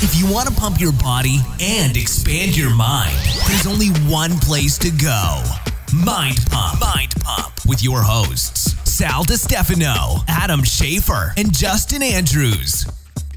If you want to pump your body and expand your mind, there's only one place to go Mind Pump. Mind Pump with your hosts, Sal Stefano, Adam Schaefer, and Justin Andrews.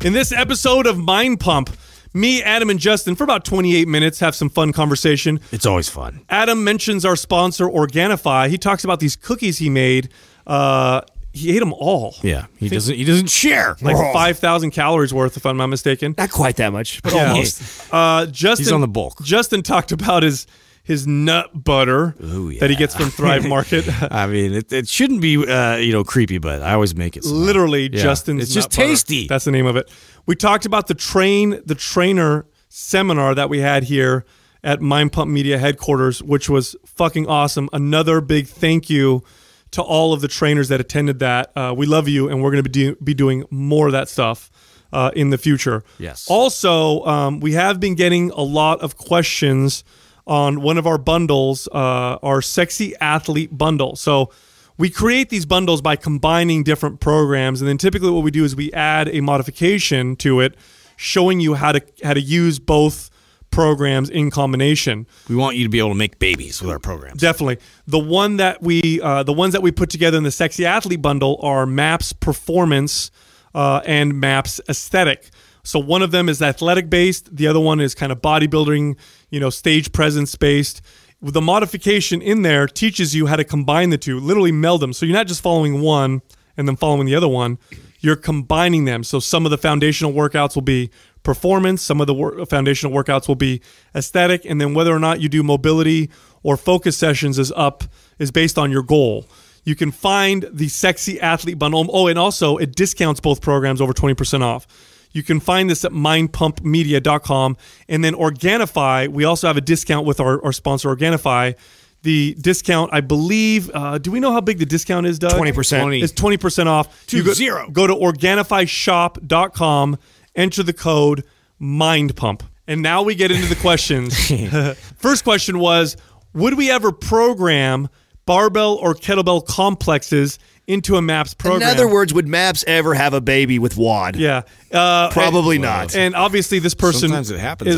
In this episode of Mind Pump, me, Adam, and Justin, for about 28 minutes, have some fun conversation. It's always fun. Adam mentions our sponsor, Organifi. He talks about these cookies he made uh, he ate them all. Yeah, he doesn't. He doesn't share like five thousand calories worth, if I'm not mistaken. Not quite that much, but yeah. almost. Uh, Justin, he's on the bulk. Justin talked about his his nut butter Ooh, yeah. that he gets from Thrive Market. I mean, it, it shouldn't be uh, you know creepy, but I always make it. Somehow. Literally, yeah. Justin's. It's just tasty. Butter. That's the name of it. We talked about the train, the trainer seminar that we had here at Mind Pump Media headquarters, which was fucking awesome. Another big thank you to all of the trainers that attended that. Uh, we love you, and we're going to be, do be doing more of that stuff uh, in the future. Yes. Also, um, we have been getting a lot of questions on one of our bundles, uh, our Sexy Athlete Bundle. So we create these bundles by combining different programs, and then typically what we do is we add a modification to it, showing you how to how to use both programs in combination. We want you to be able to make babies with our programs. Definitely. The one that we uh, the ones that we put together in the sexy athlete bundle are maps performance uh, and maps aesthetic. So one of them is athletic based, the other one is kind of bodybuilding, you know, stage presence based. The modification in there teaches you how to combine the two, literally meld them. So you're not just following one and then following the other one you're combining them. So some of the foundational workouts will be performance. Some of the wor foundational workouts will be aesthetic, and then whether or not you do mobility or focus sessions is up is based on your goal. You can find the sexy athlete bundle. Oh, and also it discounts both programs over 20% off. You can find this at mindpumpmedia.com. And then Organifi, we also have a discount with our, our sponsor, Organifi. The discount, I believe, uh, do we know how big the discount is, Doug? 20%. 20. It's 20% off. Two you go, zero. Go to organifishop.com enter the code mind pump. And now we get into the questions. First question was Would we ever program barbell or kettlebell complexes into a MAPS program? In other words, would MAPS ever have a baby with WAD? Yeah. Uh, Probably and, not. And obviously, this person is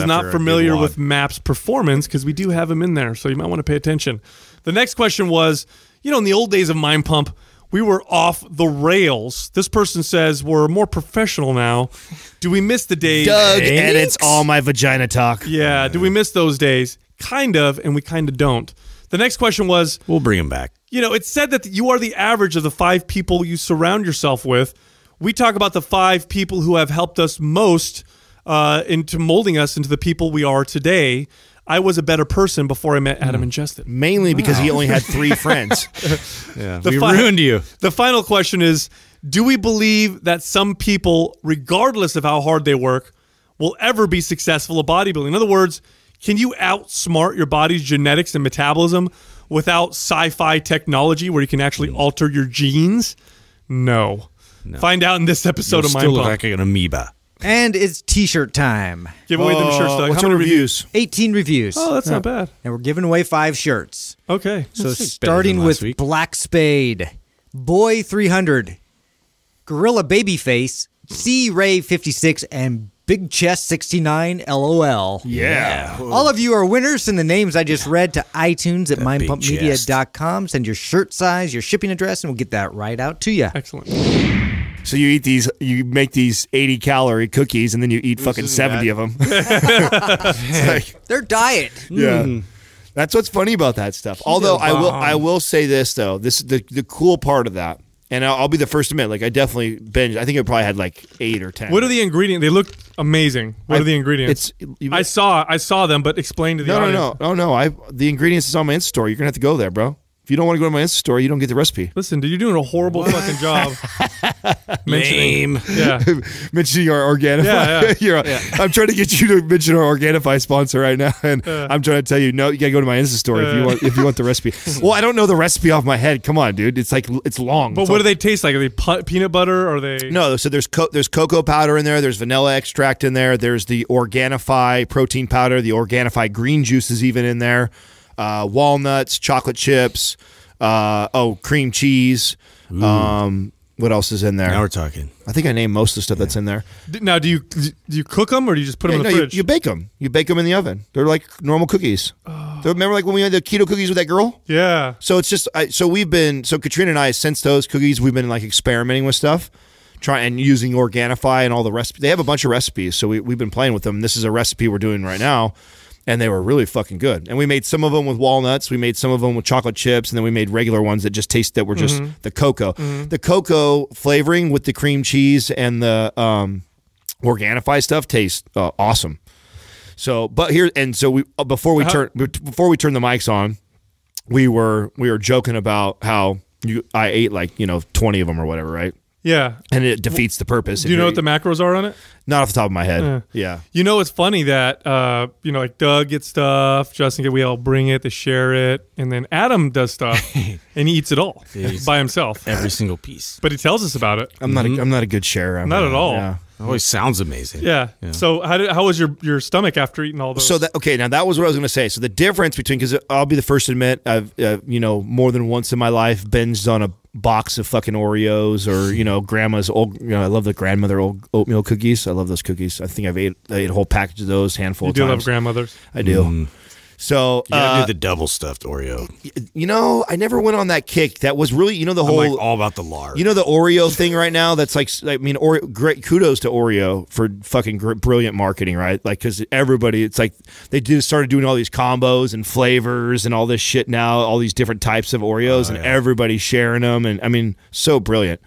not familiar with MAPS performance because we do have him in there. So you might want to pay attention. The next question was You know, in the old days of Mind Pump, we were off the rails. This person says we're more professional now. Do we miss the days? Doug and it's all my vagina talk. Yeah. Do we miss those days? Kind of, and we kind of don't. The next question was We'll bring him back. You know, it's said that you are the average of the five people you surround yourself with. We talk about the five people who have helped us most uh, into molding us into the people we are today. I was a better person before I met Adam mm. and Justin. Mainly because wow. he only had three friends. yeah, the we fi- ruined you. The final question is Do we believe that some people, regardless of how hard they work, will ever be successful at bodybuilding? In other words, can you outsmart your body's genetics and metabolism without sci fi technology where you can actually hmm. alter your genes? No. no. Find out in this episode You'll of Mind still Pump. like an amoeba. And it's T-shirt time. Give away them shirts. What's How many reviews? Eighteen reviews. Oh, that's not bad. And we're giving away five shirts. Okay. So starting with week. Black Spade, Boy 300, Gorilla Babyface, C Ray 56, and Big Chest 69. LOL. Yeah. All of you are winners. and the names I just read to iTunes at big mindpumpmedia.com. Send your shirt size, your shipping address, and we'll get that right out to you. Excellent. So you eat these, you make these 80 calorie cookies, and then you eat This fucking 70 of them. It's like, Their diet. yeah. Mm. That's what's funny about that stuff. Although I will, I will say this though. This the the cool part of that, and I'll, I'll be the first to admit. Like I definitely binged. I think I probably had like eight or ten. What are the ingredients? They look amazing. What are the ingredients? It's you, I saw I saw them, but explain to the no, no, no, no, no. I the ingredients is on my Insta story. You're gonna have to go there, bro. If you don't want to go to my Insta story, you don't get the recipe. Listen, dude, you're doing a horrible what? fucking job. mentioning, Yeah. mentioning our Organifi. Yeah, yeah. yeah, I'm trying to get you to mention our Organifi sponsor right now, and uh, I'm trying to tell you, no, you gotta go to my Insta story uh, if you want if you want the recipe. well, I don't know the recipe off my head. Come on, dude. It's like it's long. But it's what do they taste like? Are they peanut butter? Or are they? No. So there's co there's cocoa powder in there. There's vanilla extract in there. There's the Organifi protein powder. The Organifi green juice is even in there uh, walnuts, chocolate chips, uh, oh, cream cheese. Um, what else is in there? Now we're talking. I think I named most of the stuff yeah. that's in there. Now, do you do you cook them or do you just put yeah, them in no, the fridge? You, you, bake them. You bake them in the oven. They're like normal cookies. Oh. Remember, like when we had the keto cookies with that girl? Yeah. So it's just I, so we've been so Katrina and I since those cookies we've been like experimenting with stuff, trying and using Organifi and all the recipes. They have a bunch of recipes, so we, we've been playing with them. This is a recipe we're doing right now and they were really fucking good. And we made some of them with walnuts, we made some of them with chocolate chips, and then we made regular ones that just taste that were just mm -hmm. the cocoa, mm -hmm. the cocoa flavoring with the cream cheese and the um, Organifi stuff tastes uh, awesome. So, but here and so we uh, before we uh-huh. turn before we turn the mics on, we were we were joking about how you I ate like you know twenty of them or whatever, right? Yeah. And it defeats the purpose. Do you know what the macros are on it? Not off the top of my head. Uh, yeah. You know, it's funny that, uh, you know, like Doug gets stuff, Justin, we all bring it, they share it, and then Adam does stuff and he eats it all by himself. Every single piece. But he tells us about it. I'm not, mm -hmm. a, mm-hmm. I'm not a good sharer. I'm not at all. Yeah. It always sounds amazing. Yeah. yeah. So how did, how was your your stomach after eating all those? So that okay, now that was what I was going to say. So the difference between because I'll be the first to admit I've uh, you know more than once in my life binged on a box of fucking Oreos or you know grandma's old. You know, I love the grandmother old oatmeal cookies. I love those cookies. I think I've ate I ate a whole package of those, handful. You of do times. love grandmothers. I do. Mm. So you gotta uh, do the double stuffed Oreo. You know, I never went on that kick. That was really, you know, the whole like all about the lard. You know, the Oreo thing right now. That's like, I mean, Oreo, great kudos to Oreo for fucking brilliant marketing, right? Like, because everybody, it's like they just started doing all these combos and flavors and all this shit now, all these different types of Oreos, oh, and yeah. everybody's sharing them. And I mean, so brilliant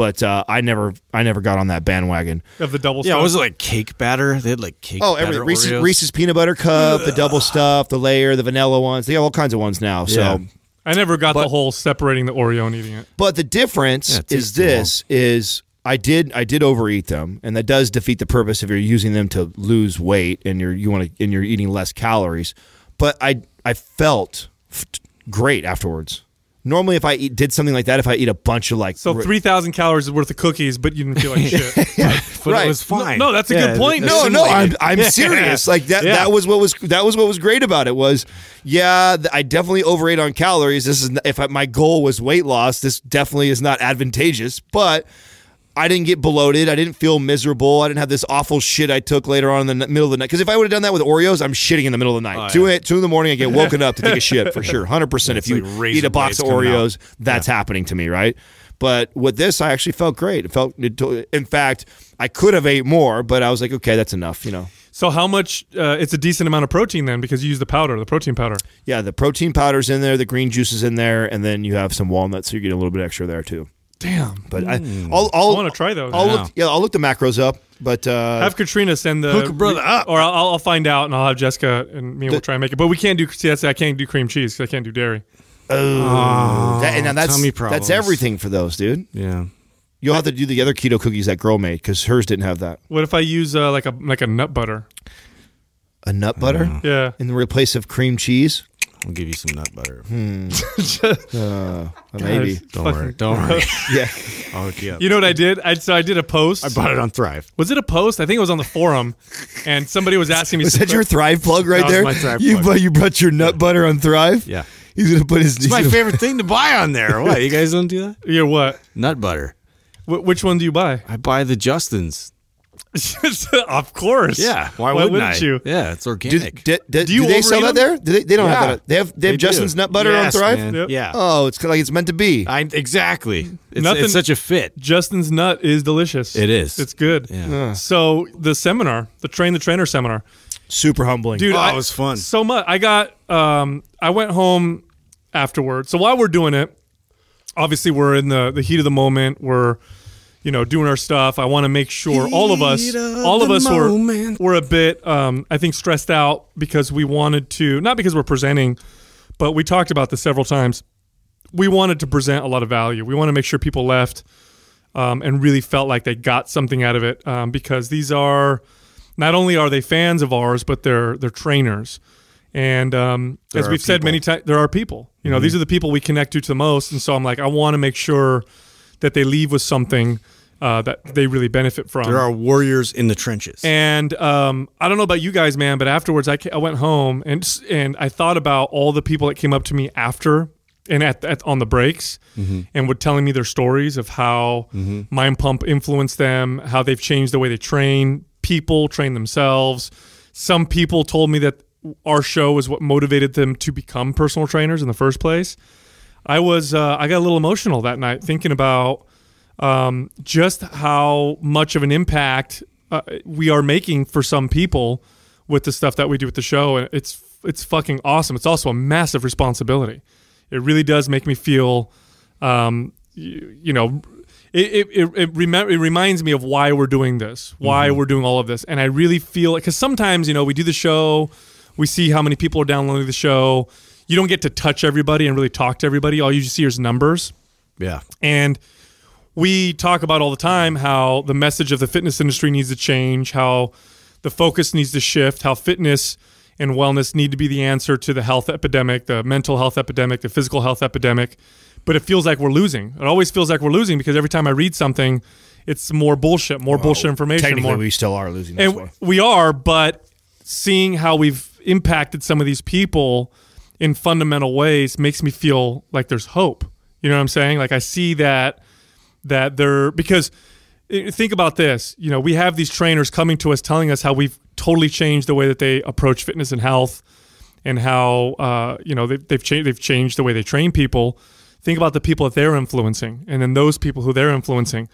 but uh, I never I never got on that bandwagon of the double. Yeah, stuff. was it like cake batter? They had like cake. Oh, every Reese's, Reese's, peanut butter cup, Ugh. the double stuff, the layer, the vanilla ones. They have all kinds of ones now. Yeah. So I never got but, the whole separating the Oreo and eating it. But the difference yeah, is this is I did I did overeat them, and that does defeat the purpose if you're using them to lose weight and you're you want to and you're eating less calories. But I I felt great afterwards normally if I eat, did something like that, if I eat a bunch of like so three thousand calories worth of cookies, but you didn't feel like shit. yeah, but right. it was fine. No, no that's a yeah, good point. No, no, I'm, I'm serious. Like that yeah. that was what was that was what was great about it was yeah, I definitely overate on calories. This is if I, my goal was weight loss, this definitely is not advantageous, but I didn't get bloated. I didn't feel miserable. I didn't have this awful shit I took later on in the middle of the night. Because if I would have done that with Oreos, I'm shitting in the middle of the night. Oh, yeah. in the morning, I get woken up to take a shit for sure. 100%. if you like eat a box of Oreos, that's yeah. happening to me, right? But with this, I actually felt great. It felt, in fact, I could have ate more, but I was like, okay, that's enough, you know. So how much? Uh, it's a decent amount of protein then, because you use the powder, the protein powder. Yeah, the protein powder's in there, the green juice is in there, and then you have some walnuts, so you get a little bit extra there too. Damn. But mm. I, I'll, hmm. I'll, I want to try those. I'll look, yeah, I'll look the macros up. But uh, have Katrina send the hook brother up, or I'll, I'll, find out and I'll have Jessica and me. The, will try and make it. But we can't do. See, that's, I can't do cream cheese because I can't do dairy. Oh, oh that, and that's that's everything for those, dude. Yeah. You'll have to do the other keto cookies that girl made because hers didn't have that. What if I use uh, like a like a nut butter? A nut butter? Yeah. In the replace of cream cheese? I'll give you some nut butter. Hmm. uh, maybe. Don't worry. Don't worry. yeah. I'll hook you up. You know what I did? I so I did a post. I bought it on Thrive. Was it a post? I think it was on the forum, and somebody was asking me. was that your Thrive plug right that there? my Thrive you, plug. you brought your nut butter on Thrive. Yeah. He's gonna put his. It's my favorite thing to buy on there. What you guys don't do that? Yeah. What? Nut butter. Wh which one do you buy? I buy the Justins. of course. Yeah. Why, why wouldn't, I? you? Yeah, it's organic. Do, do, do, do you they sell them? that there? They, they, don't yeah. have that. They have they have they Justin's do. nut butter yes, on Thrive. Yep. Yeah. Oh, it's like it's meant to be. I, exactly. It's, Nothing, it's such a fit. Justin's nut is delicious. It is. It's good. Yeah. Uh. So the seminar, the train the trainer seminar, super humbling, dude. Oh, was fun. So much. I got. Um, I went home afterwards. So while we're doing it, obviously we're in the the heat of the moment. We're you know, doing our stuff. I want to make sure all of us, all of us moment. were, were a bit, um, I think, stressed out because we wanted to, not because we're presenting, but we talked about this several times. We wanted to present a lot of value. We want to make sure people left um, and really felt like they got something out of it um, because these are, not only are they fans of ours, but they're, they're trainers. And um, as we've said many times, there are people. You know, mm -hmm. these are the people we connect to the most. And so I'm like, I want to make sure – that they leave with something uh, that they really benefit from. There are warriors in the trenches. And um, I don't know about you guys, man, but afterwards I, I went home and and I thought about all the people that came up to me after and at, at on the breaks mm -hmm. and were telling me their stories of how mm -hmm. Mind Pump influenced them, how they've changed the way they train people, train themselves. Some people told me that our show is what motivated them to become personal trainers in the first place. I was uh, I got a little emotional that night thinking about um, just how much of an impact uh, we are making for some people with the stuff that we do with the show, and it's it's fucking awesome. It's also a massive responsibility. It really does make me feel, um, you, you, know, it it, it, rem- it, reminds me of why we're doing this, why mm-hmm. we're doing all of this, and I really feel because sometimes you know we do the show, we see how many people are downloading the show you don't get to touch everybody and really talk to everybody. All you see is numbers. Yeah. And we talk about all the time how the message of the fitness industry needs to change, how the focus needs to shift, how fitness and wellness need to be the answer to the health epidemic, the mental health epidemic, the physical health epidemic. But it feels like we're losing. It always feels like we're losing because every time I read something, it's more bullshit, more well, bullshit information. Technically, more. we still are losing. and way. we are, but seeing how we've impacted some of these people in fundamental ways makes me feel like there's hope. You know what I'm saying? Like I see that that they're because eh, think about this. You know, we have these trainers coming to us telling us how we've totally changed the way that they approach fitness and health, and how uh, you know they've, they've changed they've changed the way they train people. Think about the people that they're influencing, and then those people who they're influencing.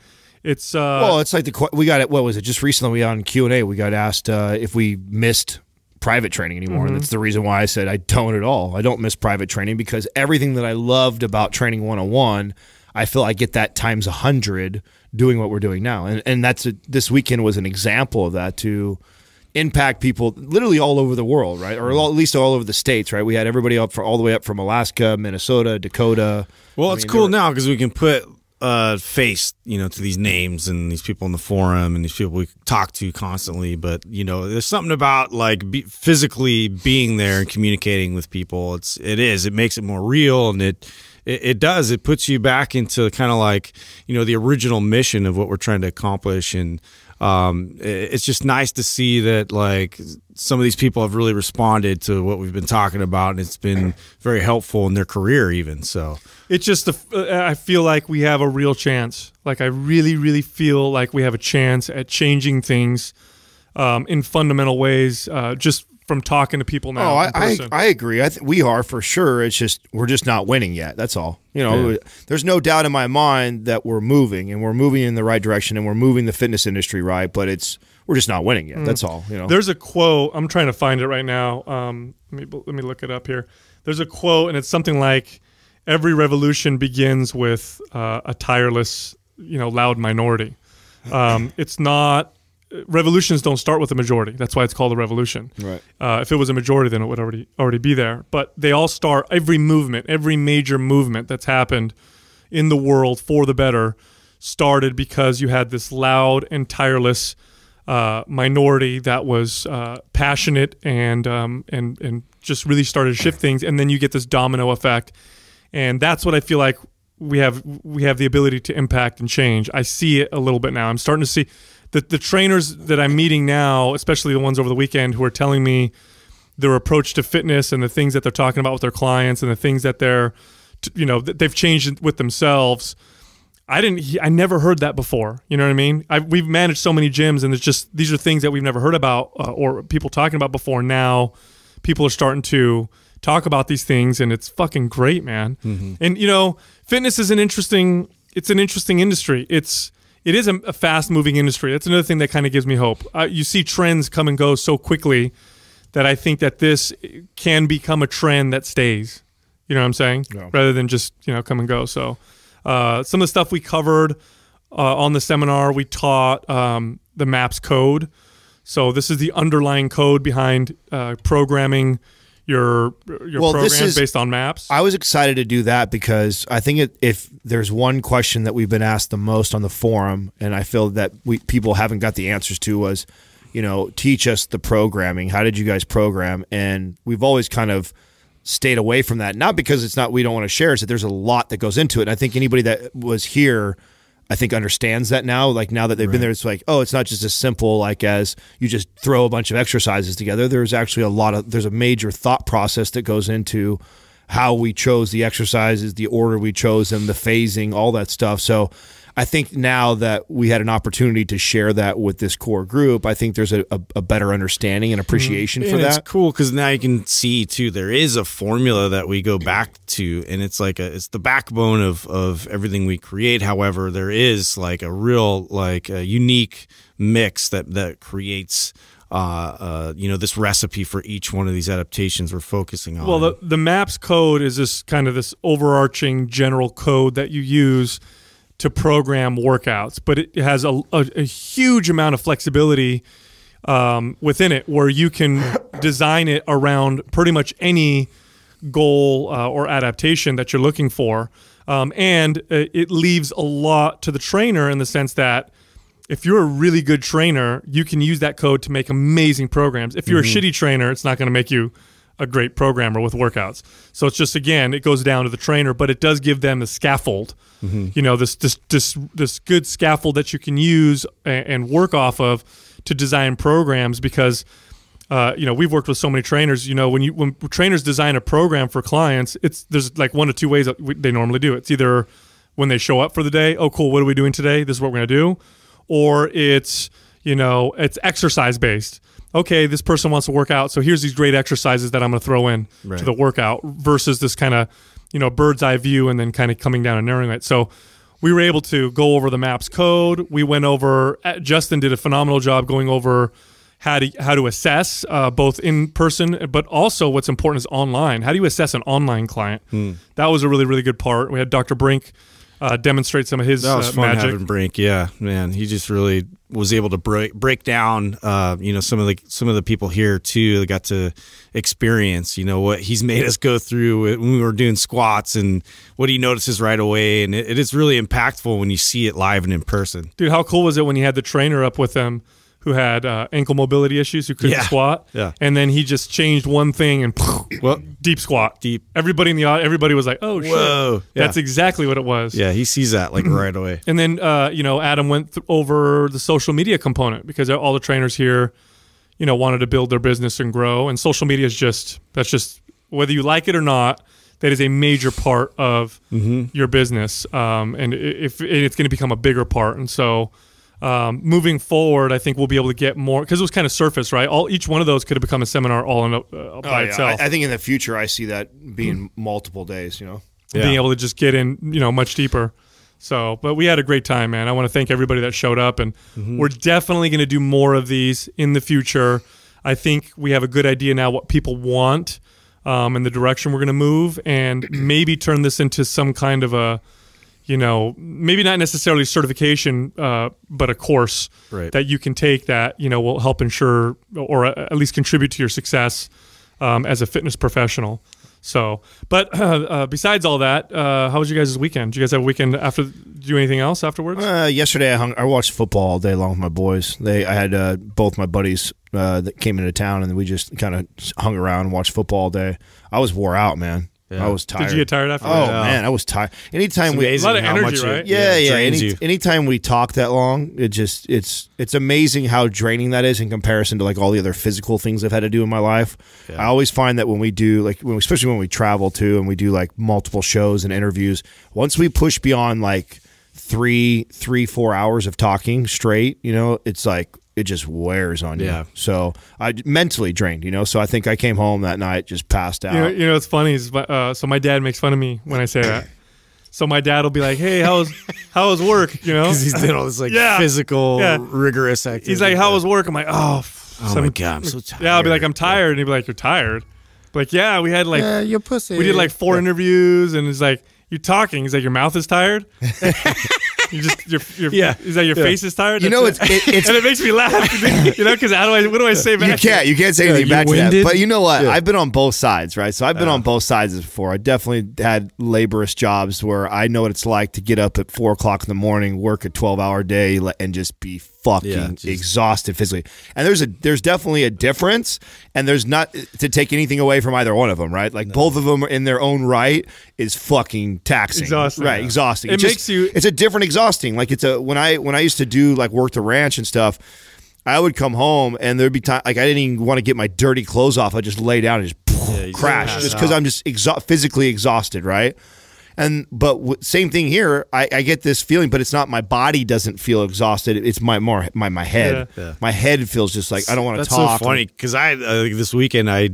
It's uh, well, it's like the we got it. What was it? Just recently, we on Q and A, we got asked uh, if we missed private training anymore. Mm-hmm. And that's the reason why I said I don't at all. I don't miss private training because everything that I loved about training 101, I feel I get that times 100 doing what we're doing now. And, and that's a, this weekend was an example of that to impact people literally all over the world, right? Or at least all over the states, right? We had everybody up for all the way up from Alaska, Minnesota, Dakota. Well, I it's mean, cool were, now because we can put uh, face, you know, to these names and these people in the forum and these people we talk to constantly. But you know, there's something about like be physically being there and communicating with people. It's it is it makes it more real and it it, it does it puts you back into kind of like you know the original mission of what we're trying to accomplish and um, it's just nice to see that like some of these people have really responded to what we've been talking about, and it's been very helpful in their career even. So it's just a, uh, I feel like we have a real chance. Like I really, really feel like we have a chance at changing things um, in fundamental ways, uh, just from talking to people now. Oh, I, I, I agree. I th- we are for sure. It's just we're just not winning yet. That's all. You know, yeah. there's no doubt in my mind that we're moving and we're moving in the right direction and we're moving the fitness industry right, but it's we're just not winning yet. Mm. That's all. You know, there's a quote. I'm trying to find it right now. Um, let me let me look it up here. There's a quote, and it's something like, "Every revolution begins with uh, a tireless, you know, loud minority." Um, it's not revolutions don't start with a majority. That's why it's called a revolution. Right. Uh, if it was a majority, then it would already already be there. But they all start. Every movement, every major movement that's happened in the world for the better, started because you had this loud and tireless uh, minority that was uh, passionate and um, and and just really started to shift things, and then you get this domino effect, and that's what I feel like we have we have the ability to impact and change. I see it a little bit now. I'm starting to see the, the trainers that I'm meeting now, especially the ones over the weekend who are telling me their approach to fitness and the things that they're talking about with their clients and the things that they're, you know, they've changed with themselves. I didn't, I never heard that before. You know what I mean? I, we've managed so many gyms and it's just, these are things that we've never heard about uh, or people talking about before. Now people are starting to talk about these things and it's fucking great, man. Mm -hmm. And, you know, fitness is an interesting, it's an interesting industry. It's, it is a, fast moving industry. That's another thing that kind of gives me hope. Uh, you see trends come and go so quickly that I think that this can become a trend that stays. You know what I'm saying? Yeah. Rather than just you know come and go. So uh, some of the stuff we covered uh, on the seminar, we taught um, the maps code. So this is the underlying code behind uh, programming your your well, program is, based on maps? I was excited to do that because I think it, if there's one question that we've been asked the most on the forum, and I feel that we people haven't got the answers to was, you know, teach us the programming. How did you guys program? And we've always kind of stayed away from that, not because it's not we don't want to share. It's that there's a lot that goes into it. And I think anybody that was here I think understands that now. Like now that they've right. been there, it's like oh, it's not just as simple like as you just throw a bunch of exercises together. There's actually a lot of there's a major thought process that goes into how we chose the exercises, the order we chose them, the phasing, all that stuff. So I think now that we had an opportunity to share that with this core group, I think there's a, a, a better understanding and mm-hmm. appreciation and for that. It's cool because now you can see too there is a formula that we go back to, and it's like a it's the backbone of of everything we create. However, there is like a real like a unique mix that that creates uh, uh, you know this recipe for each one of these adaptations we're focusing on. Well, the, the maps code is this kind of this overarching general code that you use to program workouts, but it has a, a, a huge amount of flexibility um, within it where you can design it around pretty much any goal uh, or adaptation that you're looking for. Um, and uh, it leaves a lot to the trainer in the sense that if you're a really good trainer, you can use that code to make amazing programs. If you're mm-hmm. a shitty trainer, it's not going to make you a great programmer with workouts. So it's just again, it goes down to the trainer, but it does give them the scaffold. Mm-hmm. You know, this this this this good scaffold that you can use and, work off of to design programs because. Uh, you know, we've worked with so many trainers. You know, when you when trainers design a program for clients, it's there's like one or two ways that we, they normally do. it. It's either when they show up for the day, oh cool, what are we doing today? This is what we're gonna do, or it's you know it's exercise based okay, this person wants to work out, so here's these great exercises that I'm going to throw in right. to the workout versus this kind of you know bird's eye view and then kind of coming down and narrowing it. So we were able to go over the maps code. We went over. Uh, Justin did a phenomenal job going over how to how to assess uh, both in person, but also what's important is online. How do you assess an online client? Hmm. That was a really really good part. We had Dr. Brink uh, demonstrate some of his that was uh, fun magic. Having Brink, yeah, man, he just really was able to break break down, uh, you know, some of the some of the people here too that got to experience, you know, what he's made us go through when we were doing squats and what he notices right away, and it, it is really impactful when you see it live and in person. Dude, how cool was it when you had the trainer up with him? who had uh, ankle mobility issues who couldn't Yeah. squat. Yeah. And then he just changed one thing and Well- deep squat. Deep. Everybody in the everybody was like, "Oh Whoa. shit!" Yeah. That's exactly what it was. Yeah, he sees that like right away. And then uh, you know Adam went th- over the social media component because all the trainers here, you know, wanted to build their business and grow. And social media is just that's just whether you like it or not, that is a major part of mm-hmm. your business. Um, and if and it's going to become a bigger part, and so um, moving forward, I think we'll be able to get more because it was kind of surface, right? All each one of those could have become a seminar all in, uh, oh, by oh, yeah. itself. I, I, think in the future, I see that being mm multiple days. You know, yeah. being able to just get in, you know, much deeper. So, but we had a great time, man. I want to thank everybody that showed up, and mm-hmm. we're definitely going to do more of these in the future. I think we have a good idea now what people want um, and the direction we're going to move, and maybe turn this into some kind of a you know, maybe not necessarily certification, uh, but a course right. that you can take that you know will help ensure or uh, at least contribute to your success um, as a fitness professional. So, but uh, uh, besides all that, uh, how was you guys' weekend? Did you guys have a weekend after? Do anything else afterwards? Uh, yesterday, I, hung, I watched football all day long with my boys. They, I had uh, both my buddies that came into town, and we just kind of hung around and watched football all day. I was wore out, man. Yeah. I was tired. Did you get tired after? Oh that? man, I was tired. Anytime it's we a lot of energy, right? yeah, yeah. yeah. Any, anytime we talk that long, it just it's it's amazing how draining that is in comparison to like all the other physical things I've had to do in my life. Yeah. I always find that when we do like when especially when we travel too and we do like multiple shows and interviews, once we push beyond like three three four hours of talking straight, you know, it's like it just wears on yeah. you. So I mentally drained, you know. So I think I came home that night just passed out. You know, you know it's funny. Is, uh, so my dad makes fun of me when I say that. So my dad will be like, "Hey, how was how was work?" You know, because he's doing all this like yeah. physical, yeah. rigorous activity. He's like, "How was work?" I'm like, "Oh, oh so my I'm, god, I'm so tired." Yeah, I'll be like, "I'm tired," and he'll be like, "You're tired." like, yeah, we had like yeah, your pussy. We did like four interviews, and it's like you're talking. He's like, your mouth is tired. you just your, your yeah. Is that your yeah. face is tired? You know, it's, it. it's and it makes me laugh. You know, because how do I? What do I say back? You can't. You can't say anything yeah, back winded? to that. But you know what? Yeah. I've been on both sides, right? So I've been uh, on both sides before. I definitely had laborious jobs where I know what it's like to get up at four o'clock in the morning, work a twelve-hour day, and just be fucking yeah, exhausted physically. And there's a there's definitely a difference, and there's not to take anything away from either one of them, right? Like no. both of them in their own right is fucking taxing, exhausting, right? Yeah. Exhausting. It, it just, makes you. It's a different exhausting. Like it's a when I when I used to do like work the ranch and stuff. I would come home and there'd be time like I didn't even want to get my dirty clothes off. I just lay down and just yeah, poof, crash just because I'm just exa physically exhausted, right? And but same thing here. I, I, get this feeling, but it's not my body doesn't feel exhausted. It's my more my my head. Yeah. Yeah. My head feels just like I don't want to talk. So funny because I uh, this weekend I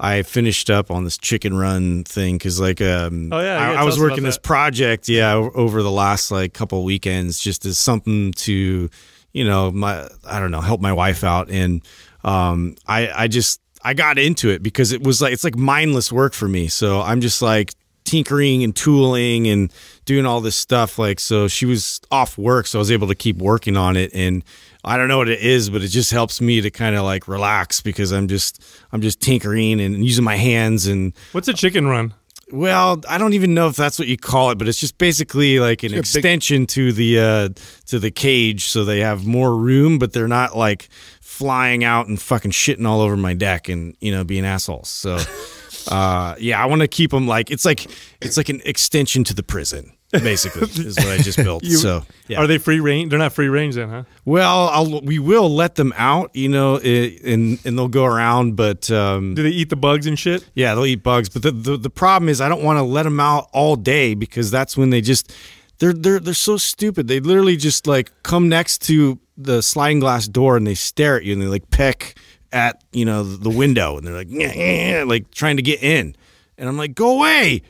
I finished up on this chicken run thing because like um oh, yeah, I, I was working this project yeah over the last like couple weekends just as something to you know my I don't know help my wife out and um I I just I got into it because it was like it's like mindless work for me. So I'm just like tinkering and tooling and doing all this stuff. Like, so she was off work, so I was able to keep working on it. And I don't know what it is, but it just helps me to kind of like relax because I'm just, I'm just tinkering and using my hands. And what's a chicken run? Well, I don't even know if that's what you call it, but it's just basically like an extension to the uh, to the cage, so they have more room, but they're not like flying out and fucking shitting all over my deck and you know being assholes. So Uh, yeah, I want to keep them like it's like it's like an extension to the prison. Basically, is what I just built. you, so, yeah. are they free range? They're not free range, then, huh? Well, I'll, we will let them out, you know, it, and and they'll go around. But um, do they eat the bugs and shit? Yeah, they'll eat bugs. But the the, the problem is, I don't want to let them out all day because that's when they just they're they're they're so stupid. They literally just like come next to the sliding glass door and they stare at you and they like peck at you know the window and they're like like trying to get in and i'm like go away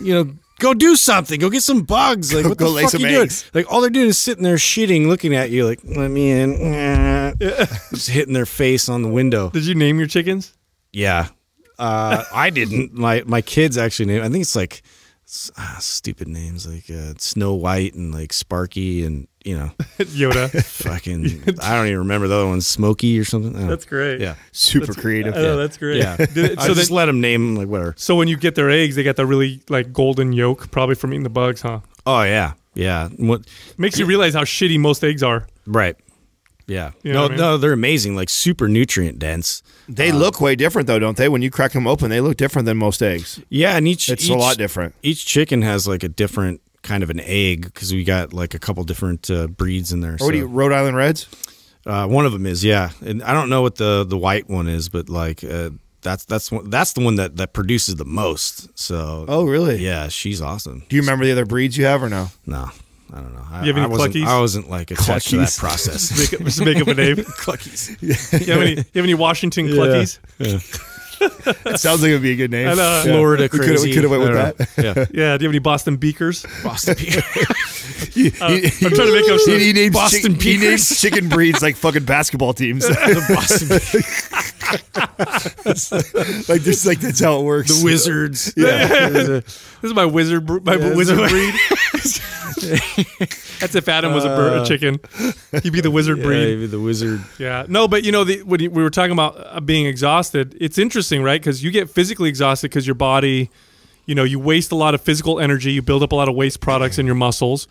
you know go do something go get some bugs like go, what the fuck you eggs. doing like all they're doing is sitting there shitting looking at you like let me in just hitting their face on the window did you name your chickens yeah uh, i didn't my my kids actually named i think it's like ah, stupid names like uh, Snow White and like Sparky and you know Yoda. Fucking, I don't even remember the other one, Smoky or something. Oh, that's great. Yeah, super that's, creative. Oh, yeah. that's great. Yeah, Did, so I just let them name them like whatever. So when you get their eggs, they got the really like golden yolk, probably from eating the bugs, huh? Oh yeah, yeah. What makes you realize how shitty most eggs are? Right. Yeah. You know no, I mean? no, they're amazing. Like super nutrient dense. They um, look way different though, don't they? When you crack them open, they look different than most eggs. Yeah, and each it's each, a lot different. Each chicken has like a different kind of an egg because we got like a couple different uh, breeds in there. Oh, so. you, Rhode Island Reds? Uh, one of them is yeah, and I don't know what the the white one is, but like. Uh, that's that's one, that's the one that that produces the most. So oh really? Yeah, she's awesome. Do you remember the other breeds you have or no? No. I don't know. I, you have any I cluckies? I wasn't like attached cluckies. to that process. just, make, just, make, up a name. cluckies. Yeah. You have any? You have any Washington cluckies? Yeah. yeah. sounds like it'd be a good name. And, uh, Florida yeah. crazy. We could have went with that. Yeah. yeah. Do you have any Boston Beakers? Boston Beakers. Uh, I'm trying to make up. He, he names Boston Beakers. He names chicken breeds like fucking basketball teams. the Boston Beakers. like just like that's how it works. The wizards. Yeah. this is my wizard. My yeah, wizard breed. That's if Adam was a bird, a uh, chicken. He'd be the wizard yeah, breed. He'd be the wizard. Yeah. No, but you know, the, when you, we were talking about uh, being exhausted, it's interesting, right? Because you get physically exhausted because your body, you know, you waste a lot of physical energy. You build up a lot of waste products in your muscles.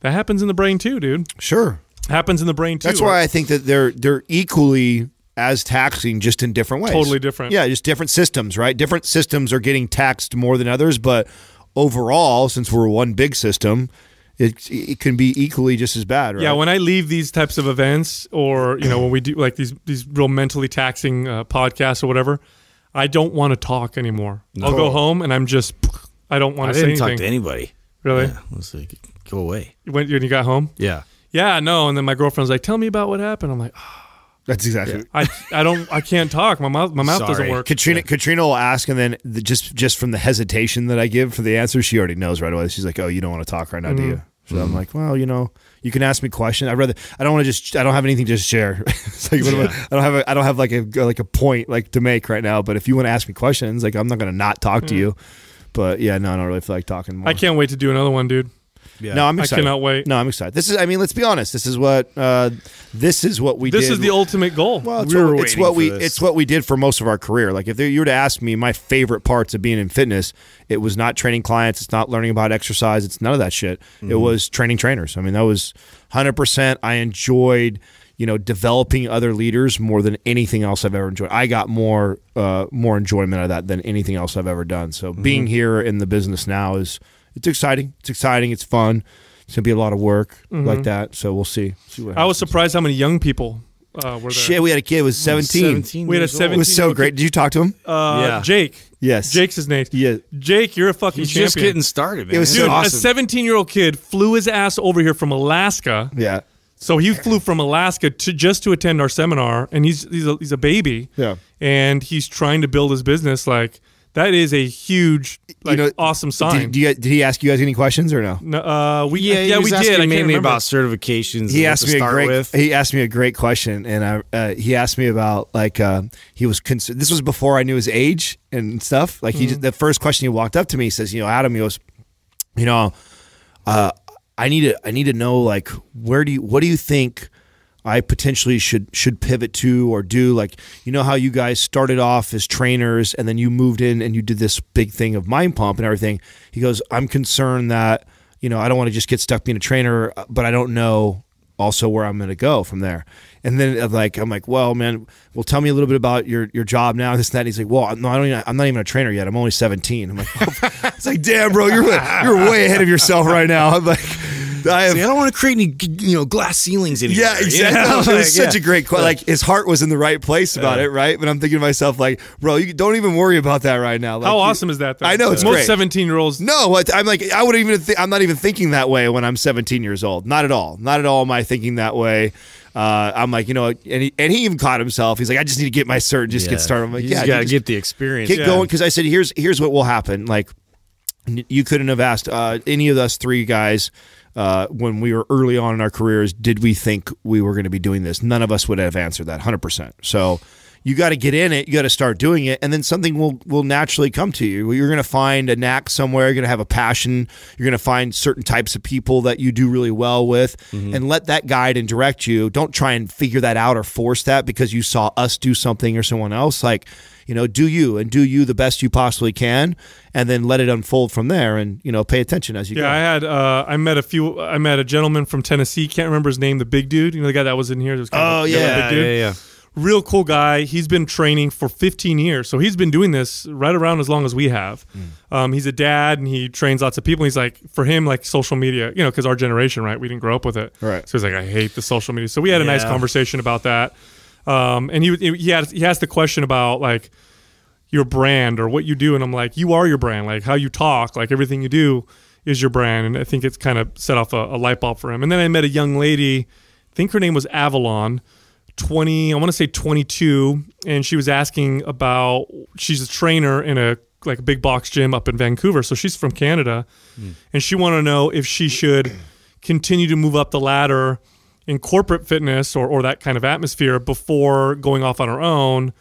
That happens in the brain too, dude. Sure. Happens in the brain too. That's why right? I think that they're they're equally as taxing just in different ways. Totally different. Yeah, just different systems, right? Different systems are getting taxed more than others, but overall, since we're one big system, it, it can be equally just as bad, right? Yeah, when I leave these types of events or, you know, when we do like these, these real mentally taxing uh, podcasts or whatever, I don't want to talk anymore. No. I'll go home and I'm just, I don't want to say I didn't talk to anybody. Really? Yeah, let like, go away. When, when you got home? Yeah. Yeah, no. And then my girlfriend's like, tell me about what happened. I'm like, oh. That's exactly. Yeah. I I don't I can't talk. My mouth my mouth Sorry. doesn't work. Katrina yeah. Katrina will ask, and then the, just just from the hesitation that I give for the answer, she already knows right away. She's like, "Oh, you don't want to talk right now, mm -hmm. do mm-hmm. you?" So mm-hmm. I'm like, well, you know, you can ask me questions. I rather I don't want to just I don't have anything to share. it's like yeah. I, I, don't have a, I don't have like a like a point like to make right now. But if you want to ask me questions, like I'm not gonna not talk mm-hmm. to mm. you. But yeah, no, I don't really feel like talking more. I can't wait to do another one, dude. Yeah. No, I'm excited. I cannot wait. No, I'm excited. This is. I mean, let's be honest. This is what. Uh, this is what we. This did. is the ultimate goal. Well, it's we what, it's what we. This. It's what we did for most of our career. Like if you were to ask me, my favorite parts of being in fitness, it was not training clients. It's not learning about exercise. It's none of that shit. Mm -hmm. It mm-hmm. was training trainers. I mean, that was 100. percent I enjoyed you know developing other leaders more than anything else I've ever enjoyed. I got more uh, more enjoyment out of that than anything else I've ever done. So mm -hmm. being mm-hmm. here in the business now is it's exciting. It's exciting. It's fun. It's gonna be a lot of work mm -hmm. like that. So we'll see. see I was surprised how many young people uh, were there. Shit, we had a kid who was seventeen. 17 we had a seventeen. It was so great. Did you talk to him? Uh, yeah. Jake. Yes. Jake's his name. Yeah. Jake, you're a fucking He's champion. Just getting started, man. It was Dude, so awesome. a seventeen-year-old kid flew his ass over here from Alaska. Yeah. So he flew from Alaska to just to attend our seminar, and he's he's a, he's a baby. Yeah. And he's trying to build his business. Like that is a huge, like, you know, awesome sign. Did, did, he ask you guys any questions or no? No, uh, we yeah, yeah, we did. I mainly about certifications. He asked me a great. With. He asked me a great question, and I, uh, he asked me about like uh, he was. concerned. this was before I knew his age and stuff. Like he, mm -hmm. just, mm-hmm. the first question he walked up to me, he says, "You know, Adam, he goes, you know, uh, I need to, I need to know like where do you, what do you think I potentially should should pivot to or do like you know how you guys started off as trainers and then you moved in and you did this big thing of mind pump and everything. He goes, "I'm concerned that, you know, I don't want to just get stuck being a trainer, but I don't know also where I'm going to go from there." And then uh, like I'm like, "Well, man, well tell me a little bit about your your job now." This and that. And he's like, "Well, no, I don't even, I'm not even a trainer yet. I'm only 17." I'm like, oh. "It's like, damn, bro, you're you're way ahead of yourself right now." I'm like I, have, See, I don't want to create any you know glass ceilings anymore. Yeah, exactly. You know? like, it was such yeah. a great question. Like his heart was in the right place about it, right? But I'm thinking to myself, like, bro, you don't even worry about that right now. Like, How awesome you, is that? Though? I know it's most 17 year olds. No, I'm like, I would even. I'm not even thinking that way when I'm 17 years old. Not at all. Not at all. Am I thinking that way? Uh, I'm like, you know, and he, and he even caught himself. He's like, I just need to get my cert, just yeah. get started. I'm like, you yeah, got to get the experience, get yeah. going. Because I said, here's here's what will happen. Like, you couldn't have asked uh, any of us three guys uh, when we were early on in our careers, did we think we were going to be doing this? None of us would have answered that 100%. So you got to get in it, you got to start doing it, and then something will will naturally come to you. You're going to find a knack somewhere, you're going to have a passion, you're going to find certain types of people that you do really well with mm -hmm. and let that guide and direct you. Don't try and figure that out or force that because you saw us do something or someone else like you know, do you and do you the best you possibly can, and then let it unfold from there. And you know, pay attention as you yeah, go. Yeah, I had uh, I met a few. I met a gentleman from Tennessee. Can't remember his name. The big dude. You know, the guy that was in here. Was oh yeah, yeah, yeah. Real cool guy. He's been training for 15 years, so he's been doing this right around as long as we have. Mm. Um, he's a dad, and he trains lots of people. He's like, for him, like social media, you know, because our generation, right? We didn't grow up with it, right? So he's like, I hate the social media. So we had a yeah. nice conversation about that um, and he he asked, he the question about like your brand or what you do, and I'm like, you are your brand. Like how you talk, like everything you do is your brand. And I think it's kind of set off a, a light bulb for him. And then I met a young lady. I think her name was Avalon. 20 i want to say 22 and she was asking about she's a trainer in a like a big box gym up in vancouver so she's from canada mm. and she wanted to know if she should continue to move up the ladder in corporate fitness or, or that kind of atmosphere before going off on our own.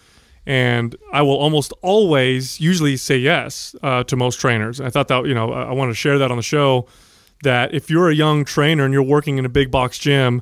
And I will almost always usually say yes uh, to most trainers. I thought that, you know, I, I want to share that on the show that if you're a young trainer and you're working in a big box gym,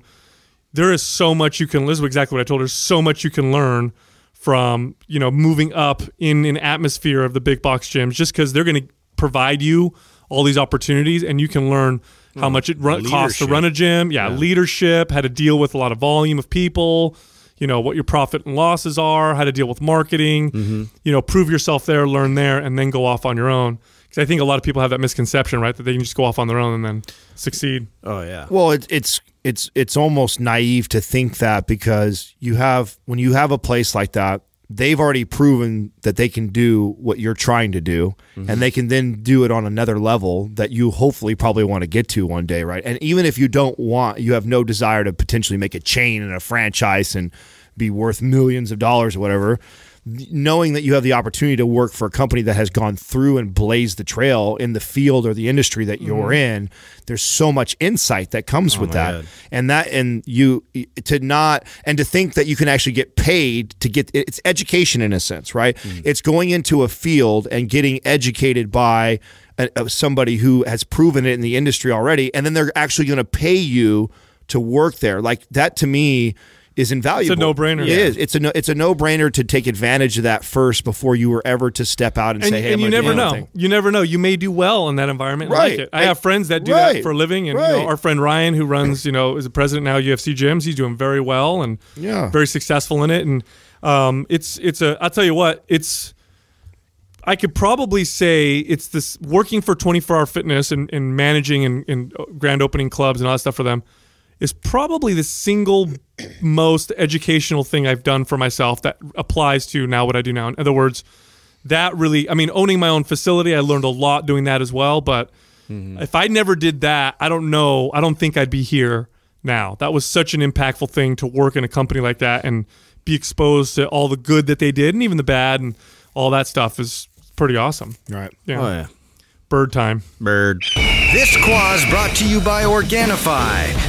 there is so much you can, this is exactly what I told her, so much you can learn from, you know, moving up in an atmosphere of the big box gyms just because they're going to provide you all these opportunities and you can learn – how hmm. much it run, costs to run a gym. Yeah, yeah, leadership, how to deal with a lot of volume of people. You know what your profit and losses are, how to deal with marketing. Mm-hmm. You know, prove yourself there, learn there, and then go off on your own. Because I think a lot of people have that misconception, right, that they can just go off on their own and then succeed. Oh yeah. Well, it, it's it's it's almost naive to think that because you have when you have a place like that they've already proven that they can do what you're trying to do mm -hmm. and mm-hmm. they can then do it on another level that you hopefully probably want to get to one day right and even if you don't want you have no desire to potentially make a chain and a franchise and be worth millions of dollars or whatever knowing that you have the opportunity to work for a company that has gone through and blazed the trail in the field or the industry that you're mm-hmm. in there's so much insight that comes oh with that God. and that and you to not and to think that you can actually get paid to get it's education in a sense right mm. it's going into a field and getting educated by a, a, somebody who has proven it in the industry already and then they're actually going to pay you to work there like that to me is invaluable. It's a no-brainer. It yeah. is. It's a no, it's a no-brainer to take advantage of that first before you were ever to step out and, and say, "Hey, and you never know. Anything. You never know. You may do well in that environment. Right. Like I, I have friends that do right. that for a living, and right. you know, our friend Ryan, who runs, you know, is the president now UFC gyms. He's doing very well and yeah. very successful in it. And um, it's it's a. I'll tell you what. It's I could probably say it's this working for 24 Hour Fitness and, and managing and, and uh, grand opening clubs and all that stuff for them is probably the single most educational thing I've done for myself that applies to now what I do now. In other words, that really, I mean, owning my own facility, I learned a lot doing that as well. But mm-hmm. if I never did that, I don't know, I don't think I'd be here now. That was such an impactful thing to work in a company like that and be exposed to all the good that they did and even the bad and all that stuff is pretty awesome. Right. Yeah. Oh, yeah. Bird time. Bird. This quaz brought to you by Organifi